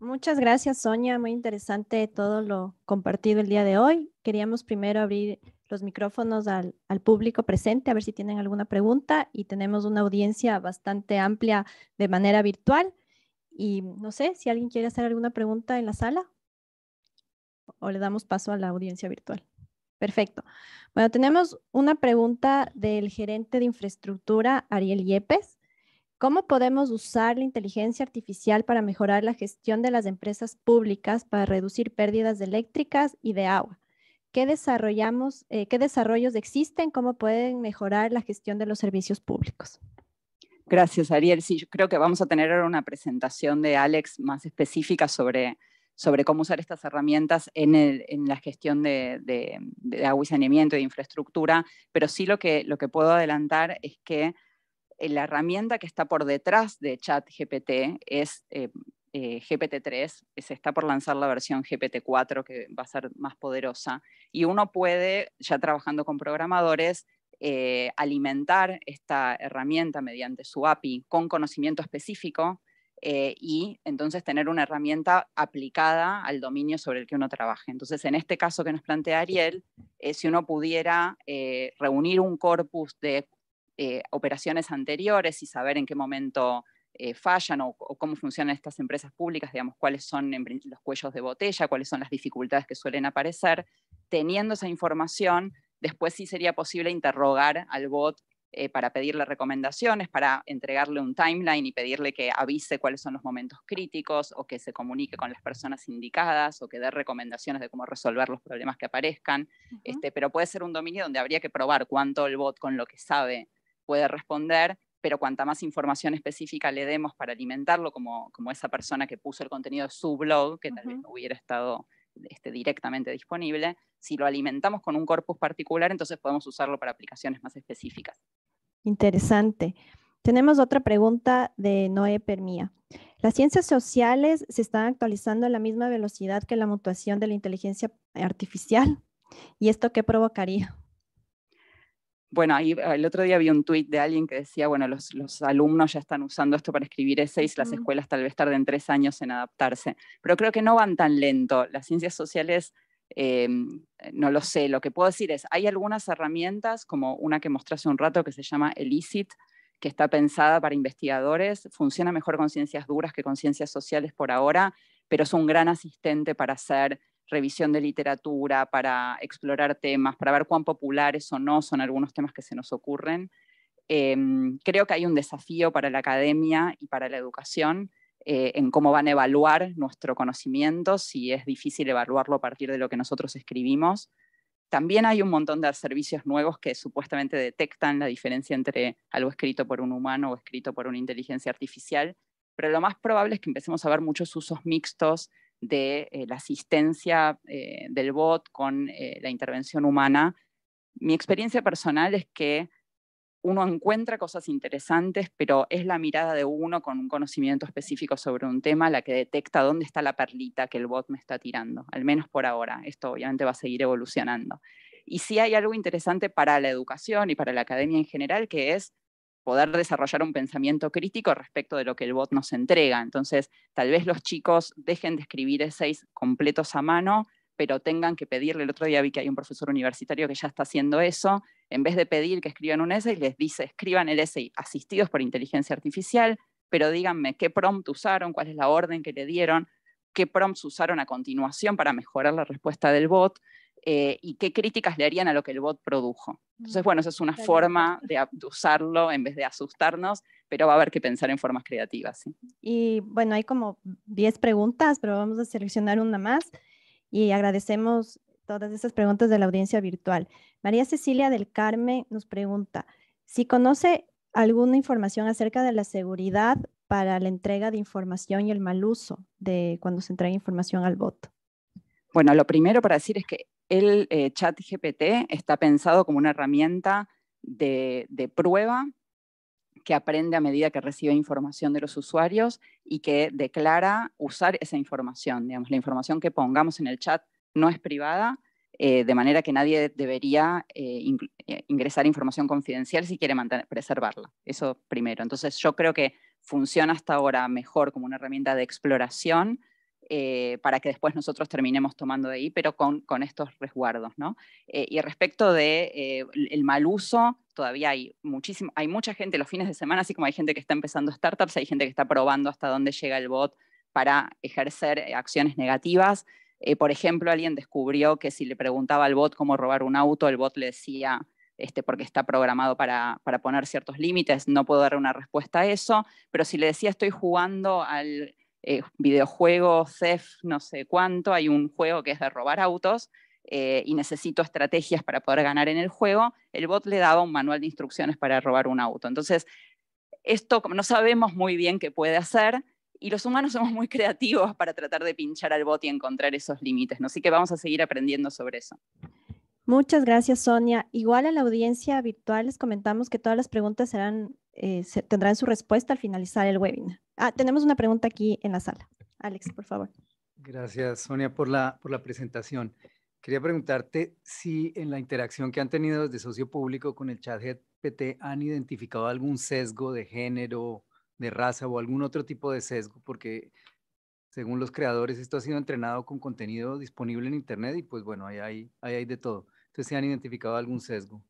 Muchas gracias, Sonia. Muy interesante todo lo compartido el día de hoy. Queríamos primero abrir los micrófonos al, al, público presente a ver si tienen alguna pregunta y tenemos una audiencia bastante amplia de manera virtual. Y no sé si alguien quiere hacer alguna pregunta en la sala o le damos paso a la audiencia virtual. Perfecto. Bueno, tenemos una pregunta del gerente de infraestructura, Ariel Yepes. ¿Cómo podemos usar la inteligencia artificial para mejorar la gestión de las empresas públicas para reducir pérdidas eléctricas y de agua? ¿Qué, desarrollamos, eh, ¿Qué desarrollos existen? ¿Cómo pueden mejorar la gestión de los servicios públicos? Gracias, Ariel. Sí, yo creo que vamos a tener ahora una presentación de Alex más específica sobre, sobre cómo usar estas herramientas en, la gestión de, de, agua y saneamiento, de infraestructura, pero sí lo que, lo que puedo adelantar es que eh, la herramienta que está por detrás de ChatGPT es eh, eh, GPT-3, eh, se está por lanzar la versión GPT-4 que va a ser más poderosa, y uno puede, ya trabajando con programadores, eh, alimentar esta herramienta mediante su API con conocimiento específico y entonces tener una herramienta aplicada al dominio sobre el que uno trabaje. Entonces, en este caso que nos plantea Ariel, si uno pudiera reunir un corpus de operaciones anteriores y saber en qué momento eh, fallan o, cómo funcionan estas empresas públicas, digamos, cuáles son los cuellos de botella, cuáles son las dificultades que suelen aparecer, teniendo esa información, después sí sería posible interrogar al bot eh, para pedirle recomendaciones, para entregarle un timeline y pedirle que avise cuáles son los momentos críticos o que se comunique con las personas indicadas o que dé recomendaciones de cómo resolver los problemas que aparezcan. este, pero puede ser un dominio donde habría que probar cuánto el bot con lo que sabe puede responder pero cuanta más información específica le demos para alimentarlo, como, esa persona que puso el contenido de su blog, que vez no hubiera estado este, directamente disponible, si lo alimentamos con un corpus particular, entonces podemos usarlo para aplicaciones más específicas. Interesante. Tenemos otra pregunta de Noé Permía. ¿Las ciencias sociales se están actualizando a la misma velocidad que la mutación de la inteligencia artificial? ¿Y esto qué provocaría? bueno, ahí eh, el otro día vi un tuit de alguien que decía, bueno, los, alumnos ya están usando esto para escribir y las escuelas tal vez tarden tres años en adaptarse, pero creo que no van tan lento. Las ciencias sociales, eh, no lo sé, lo que puedo decir es, hay algunas herramientas, como una que mostré hace un rato que se llama Elicit, e que está pensada para investigadores, funciona mejor con ciencias duras que con ciencias sociales por ahora, pero es un gran asistente para hacer revisión de literatura, para explorar temas, para ver cuán populares o no son algunos temas que se nos ocurren. Em, creo que hay un desafío para la academia y para la educación eh, en cómo van a evaluar nuestro conocimiento, si es difícil evaluarlo a partir de lo que nosotros escribimos. También hay un montón de servicios nuevos que supuestamente detectan la diferencia entre algo escrito por un humano o escrito por una inteligencia artificial, pero lo más probable es que empecemos a ver muchos usos mixtos de eh, la asistencia eh, del bot con eh, la intervención humana. Mi experiencia personal es que uno encuentra cosas interesantes, pero es la mirada de uno con un conocimiento específico sobre un tema la que detecta dónde está la perlita que el bot me está tirando, al menos por ahora. Esto obviamente va a seguir evolucionando. Y sí hay algo interesante para la educación y para la academia en general, que es poder desarrollar un pensamiento crítico respecto de lo que el bot nos entrega. Entonces, tal vez los chicos dejen de escribir essays completos a mano, pero tengan que pedirle, el otro día vi que hay un profesor universitario que ya está haciendo eso, en vez de pedir que escriban un essay, les dice, escriban el essay asistidos por inteligencia artificial, pero díganme qué prompt usaron, cuál es la orden que le dieron, qué prompts usaron a continuación para mejorar la respuesta del bot. Eh, y qué críticas le harían a lo que el bot produjo. Entonces, mm, bueno, esa es una forma de usarlo en vez de asustarnos, pero va a haber que pensar en formas creativas. Y bueno, hay como 10 preguntas, pero vamos a seleccionar una más y agradecemos todas esas preguntas de la audiencia virtual. María Cecilia del Carmen nos pregunta si conoce alguna información acerca de la seguridad para la entrega de información y el mal uso de cuando se entrega información al bot. Bueno, lo primero para decir es que el eh, chat GPT está pensado como una herramienta de, prueba que aprende a medida que recibe información de los usuarios y que declara usar esa información. la información que pongamos en el chat no es privada, eh, de manera que nadie debería eh, ingresar información confidencial si quiere preservarla. Eso primero. Entonces yo creo que funciona hasta ahora mejor como una herramienta de exploración eh, para que después nosotros terminemos tomando de ahí, pero con, estos resguardos. ¿no? Eh, y respecto del de, eh, el mal uso, todavía hay muchísimo, hay mucha gente los fines de semana, así como hay gente que está empezando startups, hay gente que está probando hasta dónde llega el bot para ejercer acciones negativas. por ejemplo, alguien descubrió que si le preguntaba al bot cómo robar un auto, el bot le decía, este, porque está programado para, para poner ciertos límites, no puedo dar una respuesta a eso, pero si le decía estoy jugando al eh, videojuegos, CEF, no sé cuánto, hay un juego que es de robar autos eh, y necesito estrategias para poder ganar en el juego, el bot le daba un manual de instrucciones para robar un auto. Entonces, esto no sabemos muy bien qué puede hacer, y los humanos somos muy creativos para tratar de pinchar al bot y encontrar esos límites, así que vamos a seguir aprendiendo sobre eso. Muchas gracias, Sonia. Igual a la audiencia virtual les comentamos que todas las preguntas serán, eh, tendrán su respuesta al finalizar el webinar. Ah, tenemos una pregunta aquí en la sala. Alex, por favor. Gracias, Sonia, por la, por la presentación. Quería preguntarte si en la interacción que han tenido desde socio público con el chat GPT han identificado algún sesgo de género, de raza o algún otro tipo de sesgo, porque según los creadores esto ha sido entrenado con contenido disponible en Internet y pues bueno, ahí hay de todo. ¿Ustedes se han identificado algún sesgo?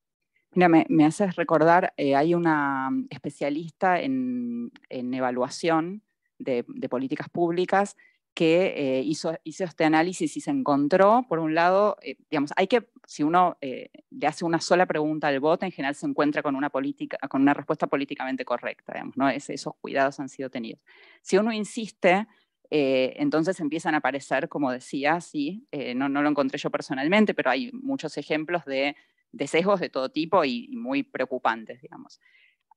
Mira, me, haces recordar, eh, hay una especialista en, evaluación de, políticas públicas que eh, hizo, hizo, este análisis y se encontró, por un lado, eh, digamos, hay que, si uno le hace una sola pregunta al voto, en general se encuentra con una, política, con una respuesta políticamente correcta, ¿no? esos cuidados han sido tenidos. Si uno insiste, eh, entonces empiezan a aparecer, como decía, sí, eh, no, lo encontré yo personalmente, pero hay muchos ejemplos de, de sesgos de todo tipo y, muy preocupantes, digamos.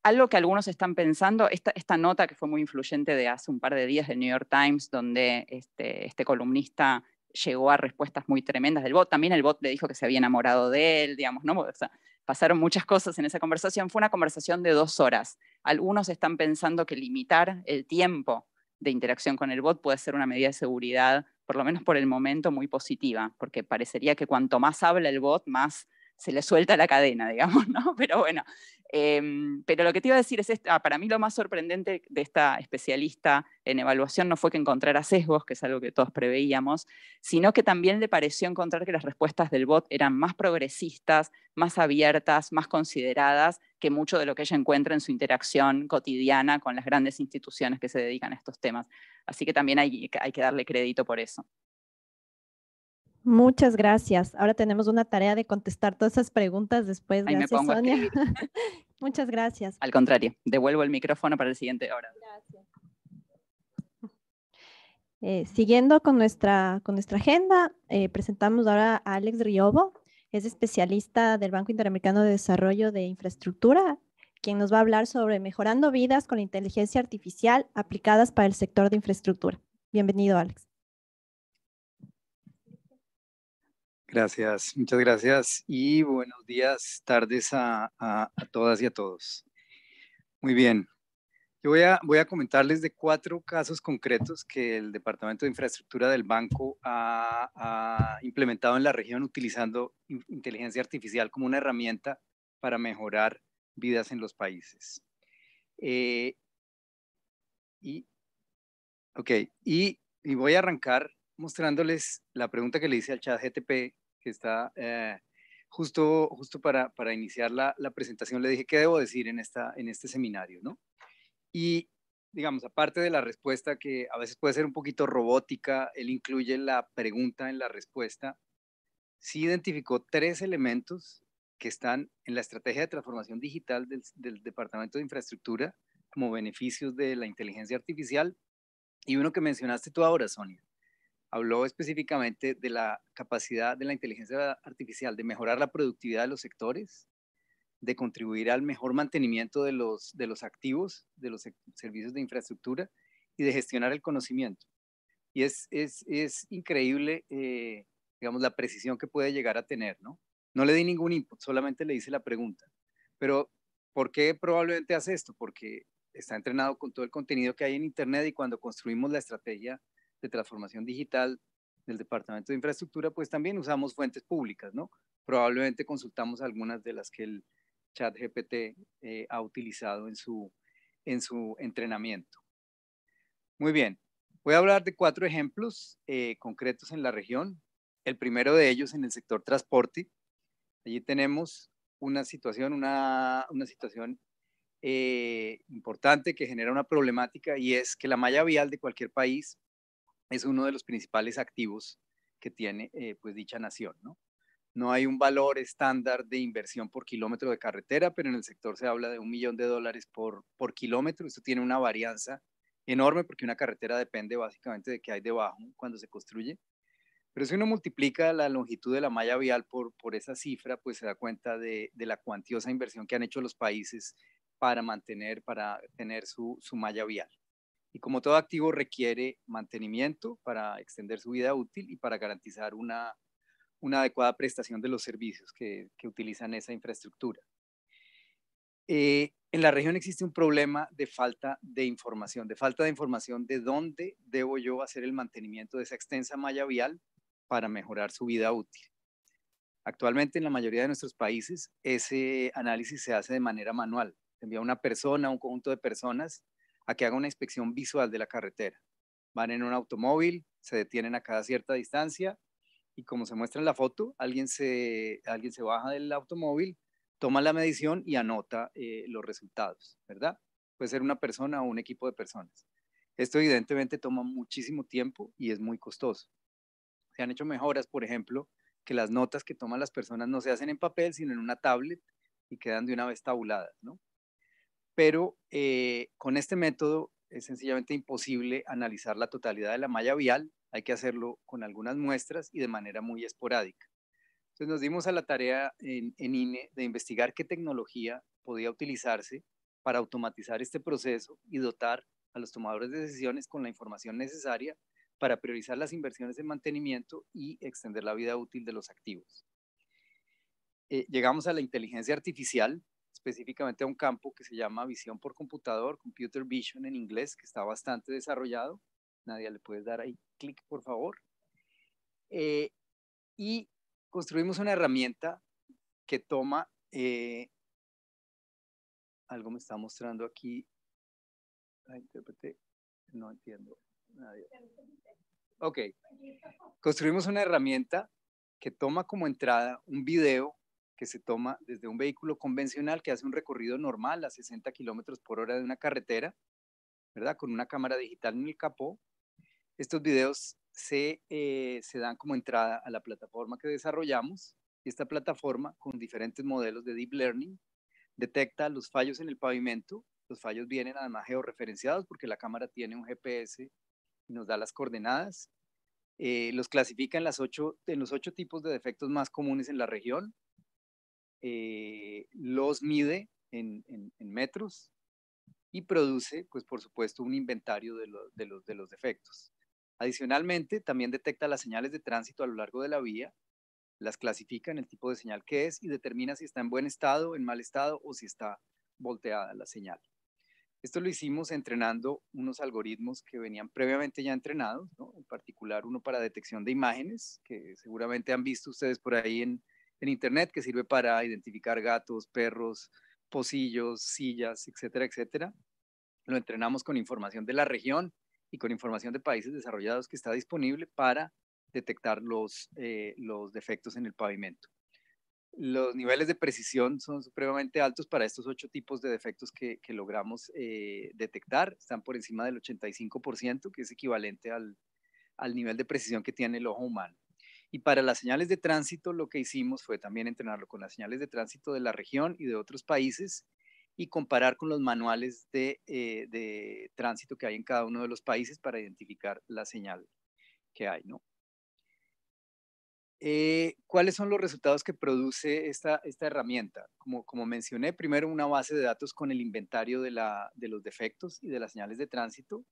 Algo que algunos están pensando, esta, nota que fue muy influyente de hace un par de días del New York Times, donde este, este columnista llegó a respuestas muy tremendas del bot, también el bot le dijo que se había enamorado de él, digamos, ¿no? O sea, pasaron muchas cosas en esa conversación, fue una conversación de dos horas. Algunos están pensando que limitar el tiempo de interacción con el bot puede ser una medida de seguridad, por lo menos por el momento, muy positiva, porque parecería que cuanto más habla el bot, más se le suelta la cadena, digamos, ¿no? Pero bueno, em, pero lo que te iba a decir es, para mí lo más sorprendente de esta especialista en evaluación no fue que encontrara sesgos, que es algo que todos preveíamos, sino que también le pareció encontrar que las respuestas del bot eran más progresistas, más abiertas, más consideradas que mucho de lo que ella encuentra en su interacción cotidiana con las grandes instituciones que se dedican a estos temas. Así que también hay, hay que darle crédito por eso. Muchas gracias. Ahora tenemos una tarea de contestar todas esas preguntas después. de gracias, me Muchas gracias. Al contrario, devuelvo el micrófono para el siguiente hora. Gracias. Eh, siguiendo con nuestra, con nuestra agenda, eh, presentamos ahora a Alex Riobo. Es especialista del Banco Interamericano de Desarrollo de Infraestructura, quien nos va a hablar sobre mejorando vidas con la inteligencia artificial aplicadas para el sector de infraestructura. Bienvenido, Alex. Gracias, muchas gracias y buenos días, tardes a, todas y a todos. Muy bien, yo voy a, comentarles de cuatro casos concretos que el Departamento de Infraestructura del Banco ha, implementado en la región utilizando inteligencia artificial como una herramienta para mejorar vidas en los países. Eh, ok, y voy a arrancar mostrándoles la pregunta que le hice al chat GTP, que está eh, justo, justo para, iniciar la, presentación, le dije, ¿qué debo decir en, esta, en este seminario? ¿no? Y, digamos, aparte de la respuesta que a veces puede ser un poquito robótica, él incluye la pregunta en la respuesta, sí identificó tres elementos que están en la estrategia de transformación digital del, del Departamento de Infraestructura como beneficios de la inteligencia artificial y uno que mencionaste tú ahora, Sonia, habló específicamente de la capacidad de la inteligencia artificial de mejorar la productividad de los sectores, de contribuir al mejor mantenimiento de los, de los activos, de los servicios de infraestructura y de gestionar el conocimiento. Y es, increíble, eh, digamos, la precisión que puede llegar a tener, ¿no? No le di ningún input, solamente le hice la pregunta. Pero, ¿por qué probablemente hace esto? Porque está entrenado con todo el contenido que hay en Internet y cuando construimos la estrategia de transformación digital del Departamento de Infraestructura, pues también usamos fuentes públicas, ¿no? Probablemente consultamos algunas de las que el ChatGPT eh, ha utilizado en su, en su entrenamiento. Muy bien, voy a hablar de cuatro ejemplos eh, concretos en la región. El primero de ellos en el sector transporte. Allí tenemos una situación, una, situación eh, importante que genera una problemática y es que la malla vial de cualquier país es uno de los principales activos que tiene eh, pues dicha nación. ¿no? no hay un valor estándar de inversión por kilómetro de carretera, pero en el sector se habla de un millón de dólares por, por kilómetro. Esto tiene una varianza enorme porque una carretera depende básicamente de qué hay debajo cuando se construye. Pero si uno multiplica la longitud de la malla vial por, por esa cifra, pues se da cuenta de, la cuantiosa inversión que han hecho los países para mantener, para tener su malla vial. Y como todo activo requiere mantenimiento para extender su vida útil y para garantizar una, adecuada prestación de los servicios que, utilizan esa infraestructura. Eh, en la región existe un problema de falta de información, de falta de información de dónde debo yo hacer el mantenimiento de esa extensa malla vial para mejorar su vida útil. Actualmente en la mayoría de nuestros países ese análisis se hace de manera manual. Se envía una persona, un conjunto de personas a que haga una inspección visual de la carretera. Van en un automóvil, se detienen a cada cierta distancia y como se muestra en la foto, alguien se, alguien se baja del automóvil, toma la medición y anota eh, los resultados, ¿verdad? Puede ser una persona o un equipo de personas. Esto evidentemente toma muchísimo tiempo y es muy costoso. Se han hecho mejoras, por ejemplo, que las notas que toman las personas no se hacen en papel, sino en una tablet y quedan de una vez tabuladas, ¿no? pero eh, con este método es sencillamente imposible analizar la totalidad de la malla vial, hay que hacerlo con algunas muestras y de manera muy esporádica. Entonces nos dimos a la tarea en, INE de investigar qué tecnología podía utilizarse para automatizar este proceso y dotar a los tomadores de decisiones con la información necesaria para priorizar las inversiones en mantenimiento y extender la vida útil de los activos. Eh, llegamos a la inteligencia artificial, específicamente a un campo que se llama visión por computador, computer vision en inglés, que está bastante desarrollado. Nadie le puedes dar ahí clic, por favor. Eh, y construimos una herramienta que toma, eh, algo me está mostrando aquí, no entiendo. Ok, construimos una herramienta que toma como entrada un video que se toma desde un vehículo convencional que hace un recorrido normal a 60 kilómetros por hora de una carretera, ¿verdad? Con una cámara digital en el capó. Estos videos se, eh, dan como entrada a la plataforma que desarrollamos esta plataforma, con diferentes modelos de Deep Learning, detecta los fallos en el pavimento. Los fallos vienen además georreferenciados porque la cámara tiene un GPS y nos da las coordenadas. Eh, los clasifica en los ocho tipos de defectos más comunes en la región, eh, los mide en, metros y produce, pues por supuesto, un inventario de, los, defectos. Adicionalmente, también detecta las señales de tránsito a lo largo de la vía, las clasifica en el tipo de señal que es y determina si está en buen estado, en mal estado o si está volteada la señal. Esto lo hicimos entrenando unos algoritmos que venían previamente ya entrenados, en particular uno para detección de imágenes, que seguramente han visto ustedes por ahí en, en Internet que sirve para identificar gatos, perros, pocillos, sillas, etcétera, etcétera. Lo entrenamos con información de la región y con información de países desarrollados que está disponible para detectar los, eh, los defectos en el pavimento. Los niveles de precisión son supremamente altos para estos ocho tipos de defectos que, logramos eh, detectar. Están por encima del 85%, que es equivalente al nivel de precisión que tiene el ojo humano. Y para las señales de tránsito lo que hicimos fue también entrenarlo con las señales de tránsito de la región y de otros países y comparar con los manuales de, eh, tránsito que hay en cada uno de los países para identificar la señal que hay, ¿no? Eh, ¿Cuáles son los resultados que produce esta, herramienta? Como, mencioné, primero una base de datos con el inventario de los defectos y de las señales de tránsito.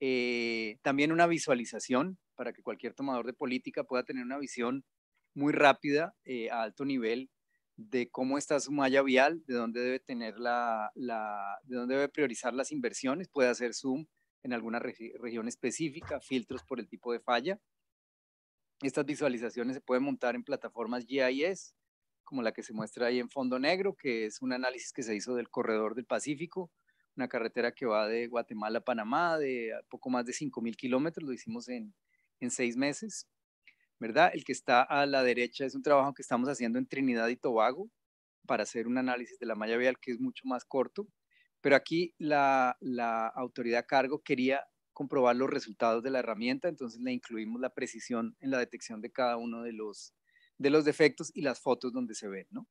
Eh, también una visualización para que cualquier tomador de política pueda tener una visión muy rápida eh, a alto nivel de cómo está su malla vial, de dónde debe tener la, de dónde debe priorizar las inversiones, puede hacer zoom en alguna región específica, filtros por el tipo de falla. Estas visualizaciones se pueden montar en plataformas GIS, como la que se muestra ahí en fondo negro, que es un análisis que se hizo del corredor del Pacífico, una carretera que va de Guatemala a Panamá, de poco más de 5.000 kilómetros, lo hicimos en, seis meses, ¿verdad? El que está a la derecha es un trabajo que estamos haciendo en Trinidad y Tobago para hacer un análisis de la malla vial que es mucho más corto, pero aquí la, autoridad a cargo quería comprobar los resultados de la herramienta, entonces le incluimos la precisión en la detección de cada uno de los, de los defectos y las fotos donde se ven, ¿no?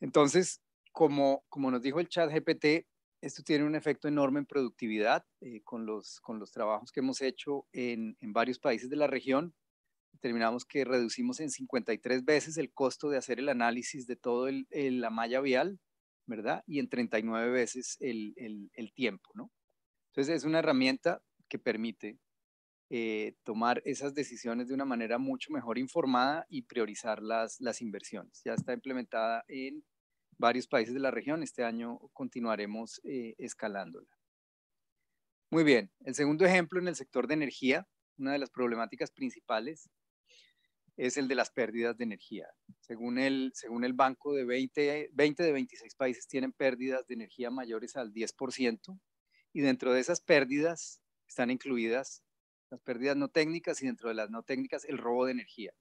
Entonces, como, como nos dijo el chat GPT, esto tiene un efecto enorme en productividad eh, con, los, con los trabajos que hemos hecho en, en varios países de la región. Determinamos que reducimos en 53 veces el costo de hacer el análisis de toda la malla vial, ¿verdad? Y en 39 veces el, el, tiempo, ¿no? Entonces es una herramienta que permite eh, tomar esas decisiones de una manera mucho mejor informada y priorizar las, las inversiones. Ya está implementada en varios países de la región. Este año continuaremos eh, escalándola. Muy bien, el segundo ejemplo en el sector de energía, una de las problemáticas principales es el de las pérdidas de energía. Según el, banco, de 20 de 26 países tienen pérdidas de energía mayores al 10% y dentro de esas pérdidas están incluidas las pérdidas no técnicas y dentro de las no técnicas el robo de energía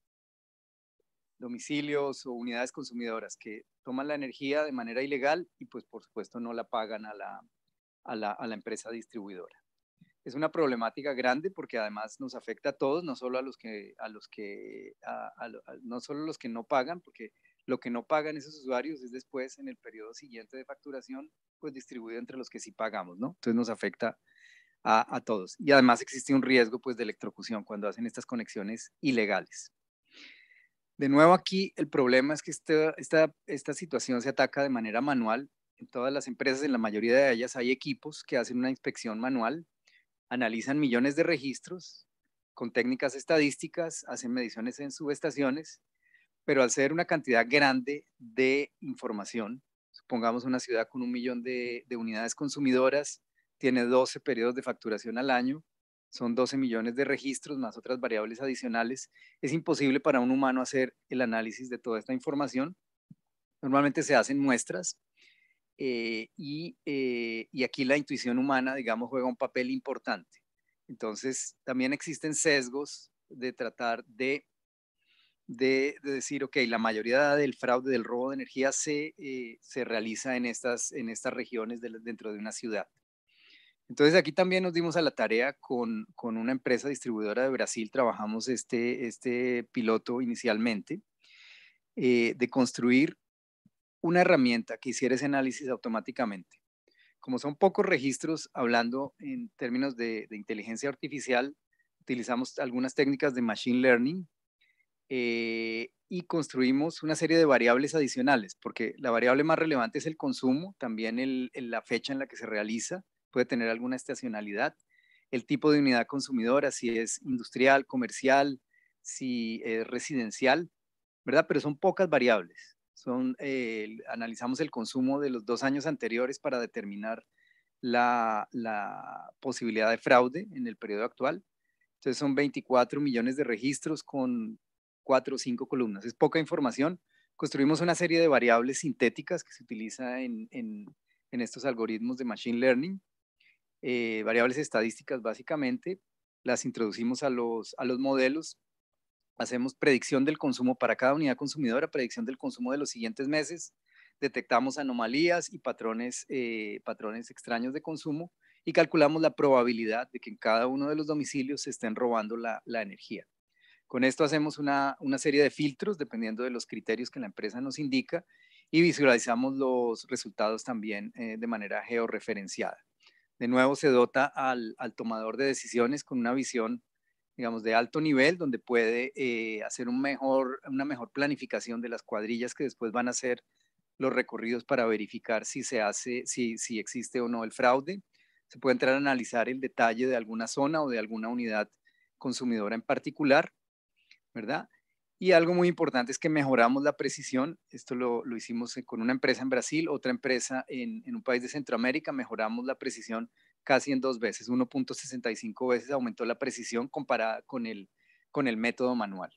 domicilios o unidades consumidoras que toman la energía de manera ilegal y pues por supuesto no la pagan a la, a la, a la empresa distribuidora. Es una problemática grande porque además nos afecta a todos, no solo a los que, a los que, a, no solo los que no pagan, porque lo que no pagan esos usuarios es después en el periodo siguiente de facturación, pues distribuido entre los que sí pagamos, ¿no? Entonces nos afecta a, a, todos. Y además existe un riesgo pues de electrocución cuando hacen estas conexiones ilegales. De nuevo aquí el problema es que este, esta, situación se ataca de manera manual. En todas las empresas, en la mayoría de ellas, hay equipos que hacen una inspección manual, analizan millones de registros con técnicas estadísticas, hacen mediciones en subestaciones, pero al ser una cantidad grande de información, supongamos una ciudad con un millón de, de unidades consumidoras, tiene 12 periodos de facturación al año, son 12 millones de registros más otras variables adicionales. Es imposible para un humano hacer el análisis de toda esta información. Normalmente se hacen muestras eh, eh, y, aquí la intuición humana, digamos, juega un papel importante. Entonces, también existen sesgos de tratar de, decir, ok, la mayoría del fraude, del robo de energía se, eh, se realiza en estas, en estas regiones dentro de una ciudad entonces aquí también nos dimos a la tarea con, con una empresa distribuidora de Brasil, trabajamos este, este piloto inicialmente, eh, de construir una herramienta que hiciera ese análisis automáticamente. Como son pocos registros, hablando en términos de, inteligencia artificial, utilizamos algunas técnicas de machine learning eh, y construimos una serie de variables adicionales, porque la variable más relevante es el consumo, también el, la fecha en la que se realiza, puede tener alguna estacionalidad, el tipo de unidad consumidora, si es industrial, comercial, si es residencial, ¿verdad? Pero son pocas variables. Son, eh, analizamos el consumo de los dos años anteriores para determinar la, posibilidad de fraude en el periodo actual. Entonces son 24 millones de registros con cuatro o cinco columnas. Es poca información. Construimos una serie de variables sintéticas que se utilizan en estos algoritmos de Machine Learning eh, variables estadísticas básicamente, las introducimos a los, a los modelos, hacemos predicción del consumo para cada unidad consumidora, predicción del consumo de los siguientes meses, detectamos anomalías y patrones, eh, patrones extraños de consumo y calculamos la probabilidad de que en cada uno de los domicilios se estén robando la, energía. Con esto hacemos una, serie de filtros dependiendo de los criterios que la empresa nos indica y visualizamos los resultados también eh, de manera georreferenciada de nuevo se dota al, tomador de decisiones con una visión, digamos, de alto nivel, donde puede eh, hacer una mejor planificación de las cuadrillas que después van a hacer los recorridos para verificar si se hace, si, si existe o no el fraude. Se puede entrar a analizar el detalle de alguna zona o de alguna unidad consumidora en particular, ¿verdad? Y algo muy importante es que mejoramos la precisión. Esto lo, hicimos eh, con una empresa en Brasil, otra empresa en, un país de Centroamérica. Mejoramos la precisión casi en dos veces, 1.65 veces aumentó la precisión comparada con el, con el método manual.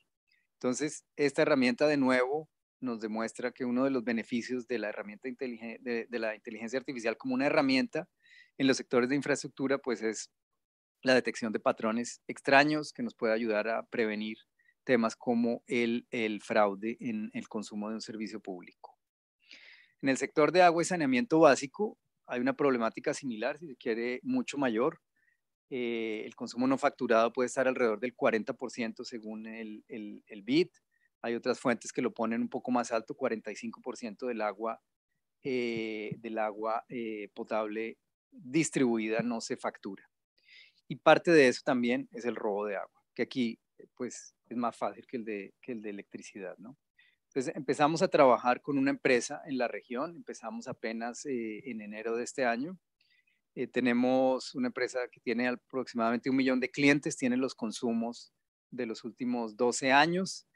Entonces, esta herramienta de nuevo nos demuestra que uno de los beneficios de la herramienta de, de la inteligencia artificial como una herramienta en los sectores de infraestructura, pues es la detección de patrones extraños que nos puede ayudar a prevenir temas como el, fraude en el consumo de un servicio público. En el sector de agua y saneamiento básico hay una problemática similar, si se quiere, mucho mayor. Eh, el consumo no facturado puede estar alrededor del 40% según el, el, el BID. Hay otras fuentes que lo ponen un poco más alto, 45% del agua, eh, del agua eh, potable distribuida no se factura. Y parte de eso también es el robo de agua, que aquí eh, pues es más fácil que el de, que el de electricidad, ¿no? Entonces empezamos a trabajar con una empresa en la región, empezamos apenas eh, en enero de este año. Eh, tenemos una empresa que tiene aproximadamente un millón de clientes, tiene los consumos de los últimos 12 años,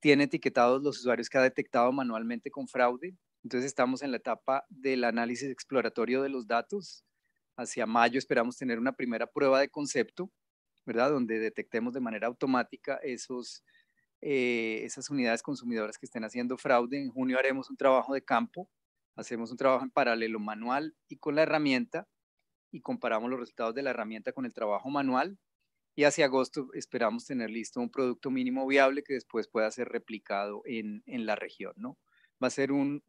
tiene etiquetados los usuarios que ha detectado manualmente con fraude. Entonces estamos en la etapa del análisis exploratorio de los datos. Hacia mayo esperamos tener una primera prueba de concepto ¿verdad? Donde detectemos de manera automática esos, eh, esas unidades consumidoras que estén haciendo fraude. En junio haremos un trabajo de campo, hacemos un trabajo en paralelo manual y con la herramienta y comparamos los resultados de la herramienta con el trabajo manual. Y hacia agosto esperamos tener listo un producto mínimo viable que después pueda ser replicado en, la región, ¿no? Va a ser un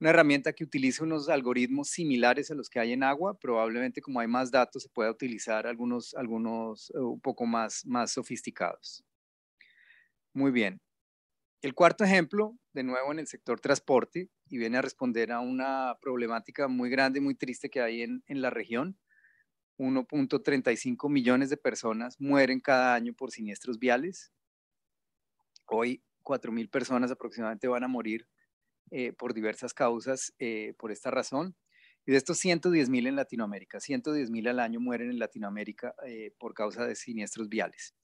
una herramienta que utilice unos algoritmos similares a los que hay en agua. Probablemente como hay más datos se pueda utilizar algunos, algunos eh, un poco más, más sofisticados. Muy bien. El cuarto ejemplo, de nuevo en el sector transporte, y viene a responder a una problemática muy grande, muy triste que hay en, en la región. 1.35 millones de personas mueren cada año por siniestros viales. Hoy 4.000 personas aproximadamente van a morir eh, por diversas causas eh, por esta razón. Y de estos mil en Latinoamérica, mil al año mueren en Latinoamérica eh, por causa de siniestros viales.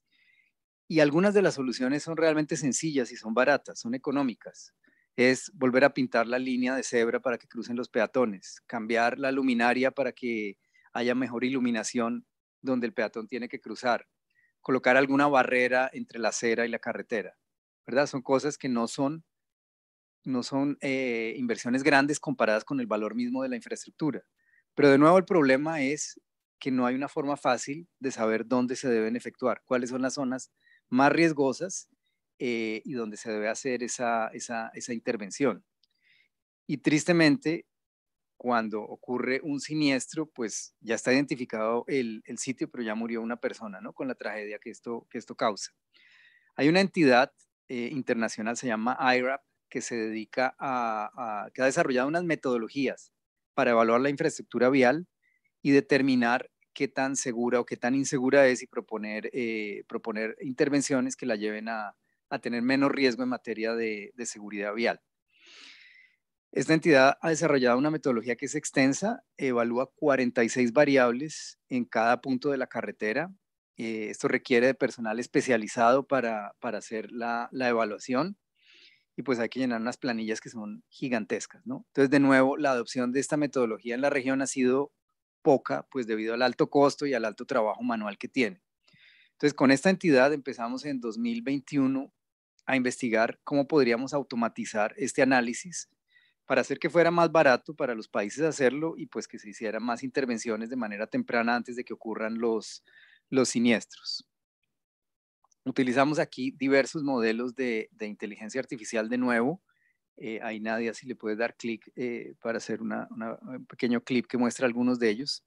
Y algunas de las soluciones son realmente sencillas y son baratas, son económicas. Es volver a pintar la línea de cebra para que crucen los peatones, cambiar la luminaria para que haya mejor iluminación donde el peatón tiene que cruzar, colocar alguna barrera entre la acera y la carretera, ¿verdad? Son cosas que no son no son eh, inversiones grandes comparadas con el valor mismo de la infraestructura. Pero de nuevo el problema es que no hay una forma fácil de saber dónde se deben efectuar, cuáles son las zonas más riesgosas eh, y dónde se debe hacer esa, intervención. Y tristemente, cuando ocurre un siniestro, pues ya está identificado el, sitio, pero ya murió una persona, ¿no? Con la tragedia que esto, que esto causa. Hay una entidad eh, internacional, se llama IRAP, que se dedica a, que ha desarrollado unas metodologías para evaluar la infraestructura vial y determinar qué tan segura o qué tan insegura es y proponer, eh, proponer intervenciones que la lleven a, tener menos riesgo en materia de, seguridad vial. Esta entidad ha desarrollado una metodología que es extensa, evalúa 46 variables en cada punto de la carretera. Eh, esto requiere de personal especializado para, hacer la, la, evaluación y pues hay que llenar unas planillas que son gigantescas, ¿no? Entonces, de nuevo, la adopción de esta metodología en la región ha sido poca, pues debido al alto costo y al alto trabajo manual que tiene. Entonces, con esta entidad empezamos en 2021 a investigar cómo podríamos automatizar este análisis para hacer que fuera más barato para los países hacerlo y pues que se hicieran más intervenciones de manera temprana antes de que ocurran los, los siniestros. Utilizamos aquí diversos modelos de, inteligencia artificial de nuevo. Eh, ahí Nadia, si le puedes dar clic eh, para hacer un pequeño clip que muestra algunos de ellos.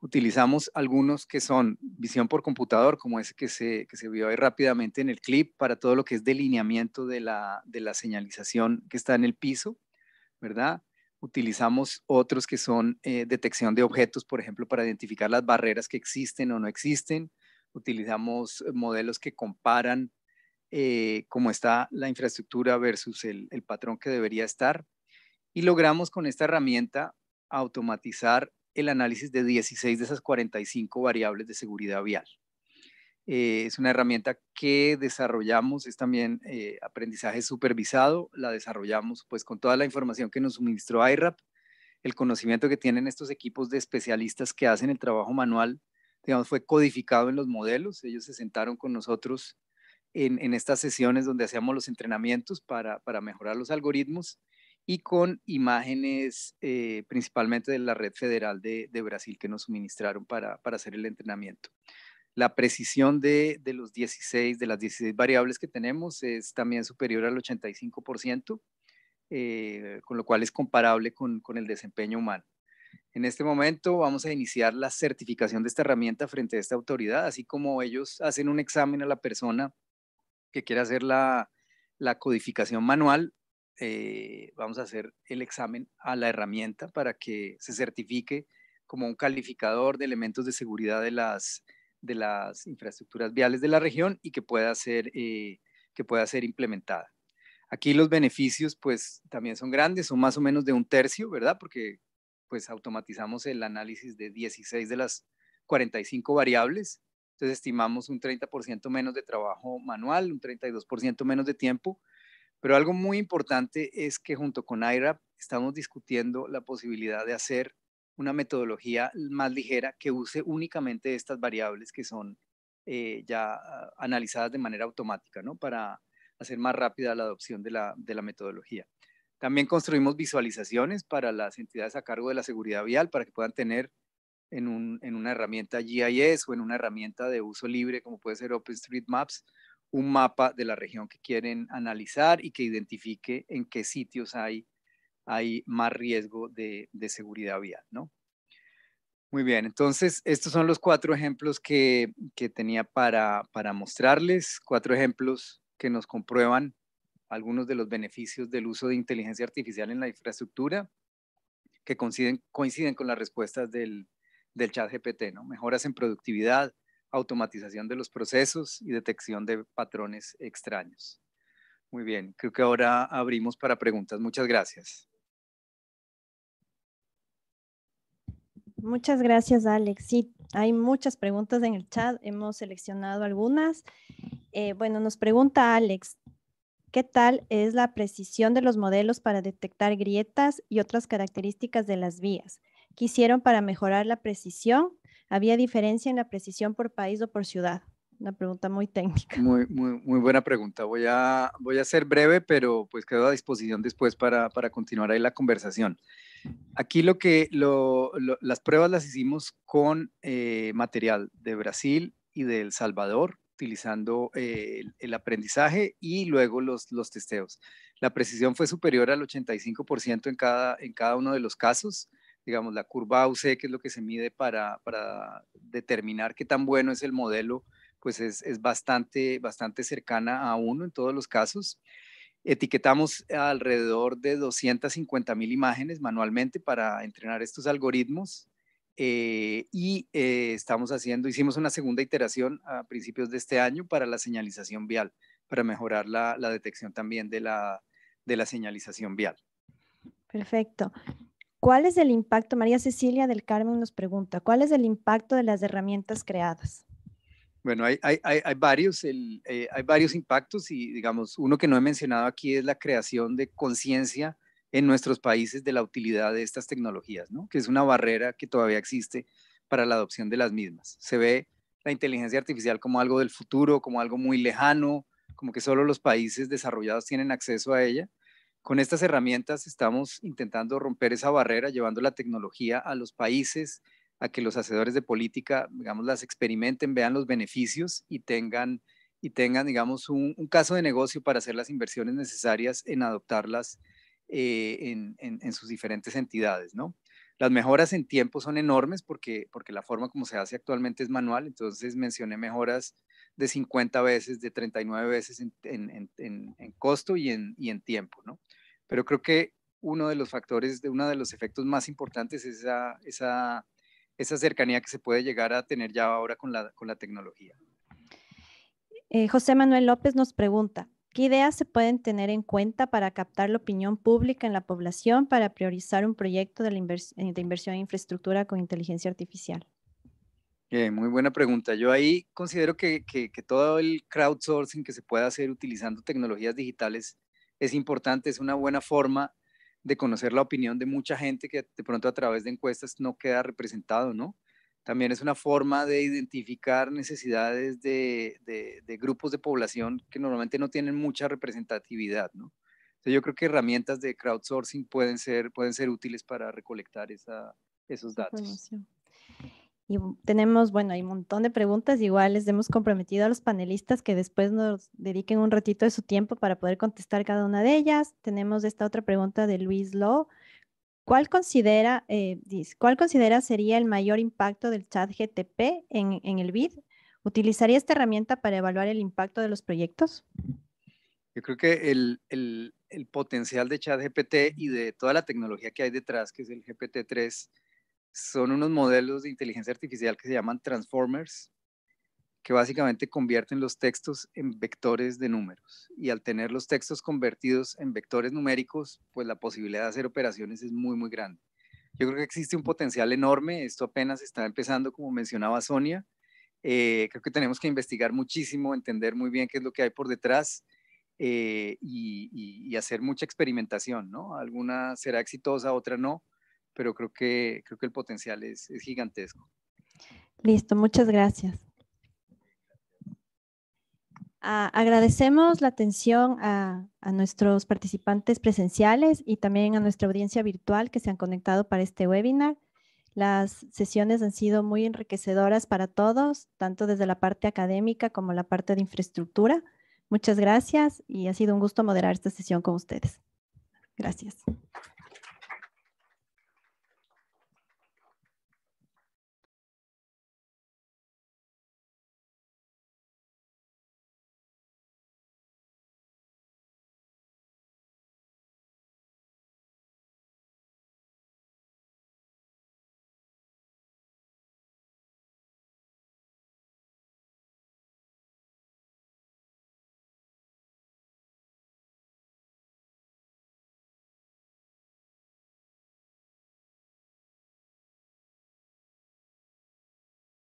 Utilizamos algunos que son visión por computador, como ese que se, que se vio ahí rápidamente en el clip, para todo lo que es delineamiento de la, señalización que está en el piso, ¿verdad? Utilizamos otros que son eh, detección de objetos, por ejemplo, para identificar las barreras que existen o no existen utilizamos eh, modelos que comparan eh, cómo está la infraestructura versus el, patrón que debería estar y logramos con esta herramienta automatizar el análisis de 16 de esas 45 variables de seguridad vial. Eh, es una herramienta que desarrollamos, es también aprendizaje supervisado, la desarrollamos pues con toda la información que nos suministró IRAP, el conocimiento que tienen estos equipos de especialistas que hacen el trabajo manual digamos, fue codificado en los modelos. Ellos se sentaron con nosotros en, estas sesiones donde hacíamos los entrenamientos para, mejorar los algoritmos y con imágenes eh, principalmente de la red federal de, Brasil que nos suministraron para, hacer el entrenamiento. La precisión de, los 16, de las 16 variables que tenemos es también superior al 85%, eh, con lo cual es comparable con el desempeño humano. En este momento vamos a iniciar la certificación de esta herramienta frente a esta autoridad, así como ellos hacen un examen a la persona que quiere hacer la, codificación manual, eh, vamos a hacer el examen a la herramienta para que se certifique como un calificador de elementos de seguridad de las, de las infraestructuras viales de la región y que pueda ser, eh, que pueda ser implementada. Aquí los beneficios pues también son grandes, son más o menos de un tercio, ¿verdad? Porque pues automatizamos el análisis de 16 de las 45 variables. Entonces estimamos un 30% menos de trabajo manual, un 32% menos de tiempo. Pero algo muy importante es que junto con IRAP estamos discutiendo la posibilidad de hacer una metodología más ligera que use únicamente estas variables que son eh, ya ah, analizadas de manera automática, ¿no? Para hacer más rápida la adopción de la, de la metodología. También construimos visualizaciones para las entidades a cargo de la seguridad vial para que puedan tener en, una herramienta GIS o en una herramienta de uso libre como puede ser OpenStreetMaps un mapa de la región que quieren analizar y que identifique en qué sitios hay, hay más riesgo de, seguridad vial, ¿no? Muy bien, entonces estos son los cuatro ejemplos que, que tenía para, para, mostrarles, cuatro ejemplos que nos comprueban algunos de los beneficios del uso de inteligencia artificial en la infraestructura que coinciden, coinciden con las respuestas del, del chat GPT, ¿no? Mejoras en productividad, automatización de los procesos y detección de patrones extraños. Muy bien, creo que ahora abrimos para preguntas. Muchas gracias. Muchas gracias, Alex. Sí, hay muchas preguntas en el chat. Hemos seleccionado algunas. Eh, bueno, nos pregunta Alex, ¿Qué tal es la precisión de los modelos para detectar grietas y otras características de las vías? ¿Qué hicieron para mejorar la precisión? ¿Había diferencia en la precisión por país o por ciudad? Una pregunta muy técnica. Muy, muy, buena pregunta. Voy a, voy a ser breve, pero pues quedo a disposición después para, continuar ahí la conversación. Aquí lo que las pruebas las hicimos con eh, material de Brasil y de El Salvador utilizando eh, el, aprendizaje y luego los, testeos. La precisión fue superior al 85% en cada, en cada uno de los casos. Digamos, la curva AUC, que es lo que se mide para, para determinar qué tan bueno es el modelo, pues es, es bastante, bastante cercana a uno en todos los casos. Etiquetamos alrededor de 250 mil imágenes manualmente para entrenar estos algoritmos eh, y eh, estamos haciendo, hicimos una segunda iteración a principios de este año para la señalización vial, para mejorar la, detección también de la, señalización vial. Perfecto. ¿Cuál es el impacto, María Cecilia del Carmen nos pregunta, cuál es el impacto de las herramientas creadas? Bueno, hay, varios, eh, hay varios impactos y digamos, uno que no he mencionado aquí es la creación de conciencia en nuestros países de la utilidad de estas tecnologías, ¿no? que es una barrera que todavía existe para la adopción de las mismas. Se ve la inteligencia artificial como algo del futuro, como algo muy lejano, como que solo los países desarrollados tienen acceso a ella. Con estas herramientas estamos intentando romper esa barrera, llevando la tecnología a los países, a que los hacedores de política, digamos, las experimenten, vean los beneficios y tengan, y tengan digamos, un caso de negocio para hacer las inversiones necesarias en adoptarlas eh, en, en, sus diferentes entidades, ¿no? Las mejoras en tiempo son enormes porque, porque la forma como se hace actualmente es manual, entonces mencioné mejoras de 50 veces, de 39 veces en, en, en, en costo y, y en, tiempo, ¿no? Pero creo que uno de los factores, de uno de los efectos más importantes es esa, esa, esa cercanía que se puede llegar a tener ya ahora con la, con la tecnología. Eh, José Manuel López nos pregunta, ¿Qué ideas se pueden tener en cuenta para captar la opinión pública en la población para priorizar un proyecto de, la eh, inversión en infraestructura con inteligencia artificial? Eh, muy buena pregunta. Yo ahí considero que, que, todo el crowdsourcing que se pueda hacer utilizando tecnologías digitales es importante, es una buena forma de conocer la opinión de mucha gente que de pronto a través de encuestas no queda representado, ¿no? También es una forma de identificar necesidades de, grupos de población que normalmente no tienen mucha representatividad, ¿no? yo creo que herramientas de crowdsourcing pueden ser, pueden ser útiles para recolectar esos datos. Y tenemos, bueno, hay un montón de preguntas. Igual les hemos comprometido a los panelistas que después nos dediquen un ratito de su tiempo para poder contestar cada una de ellas. Tenemos esta otra pregunta de Luis Lowe ¿Cuál considera, eh, ¿cuál considera sería el mayor impacto del chat GTP en, el BID? ¿Utilizaría esta herramienta para evaluar el impacto de los proyectos? Yo creo que el, el potencial de ChatGPT y de toda la tecnología que hay detrás, que es el GPT-3, son unos modelos de inteligencia artificial que se llaman transformers, que básicamente convierten los textos en vectores de números. Y al tener los textos convertidos en vectores numéricos, pues la posibilidad de hacer operaciones es muy, muy grande. Yo creo que existe un potencial enorme, esto apenas está empezando, como mencionaba Sonia. Eh, creo que tenemos que investigar muchísimo, entender muy bien qué es lo que hay por detrás eh, y, hacer mucha experimentación, ¿no? Alguna será exitosa, otra no, pero creo que, creo que el potencial es gigantesco. Listo, muchas gracias. Ah, agradecemos la atención a, nuestros participantes presenciales y también a nuestra audiencia virtual que se han conectado para este webinar. Las sesiones han sido muy enriquecedoras para todos, tanto desde la parte académica como la parte de infraestructura. Muchas gracias y ha sido un gusto moderar esta sesión con ustedes. Gracias.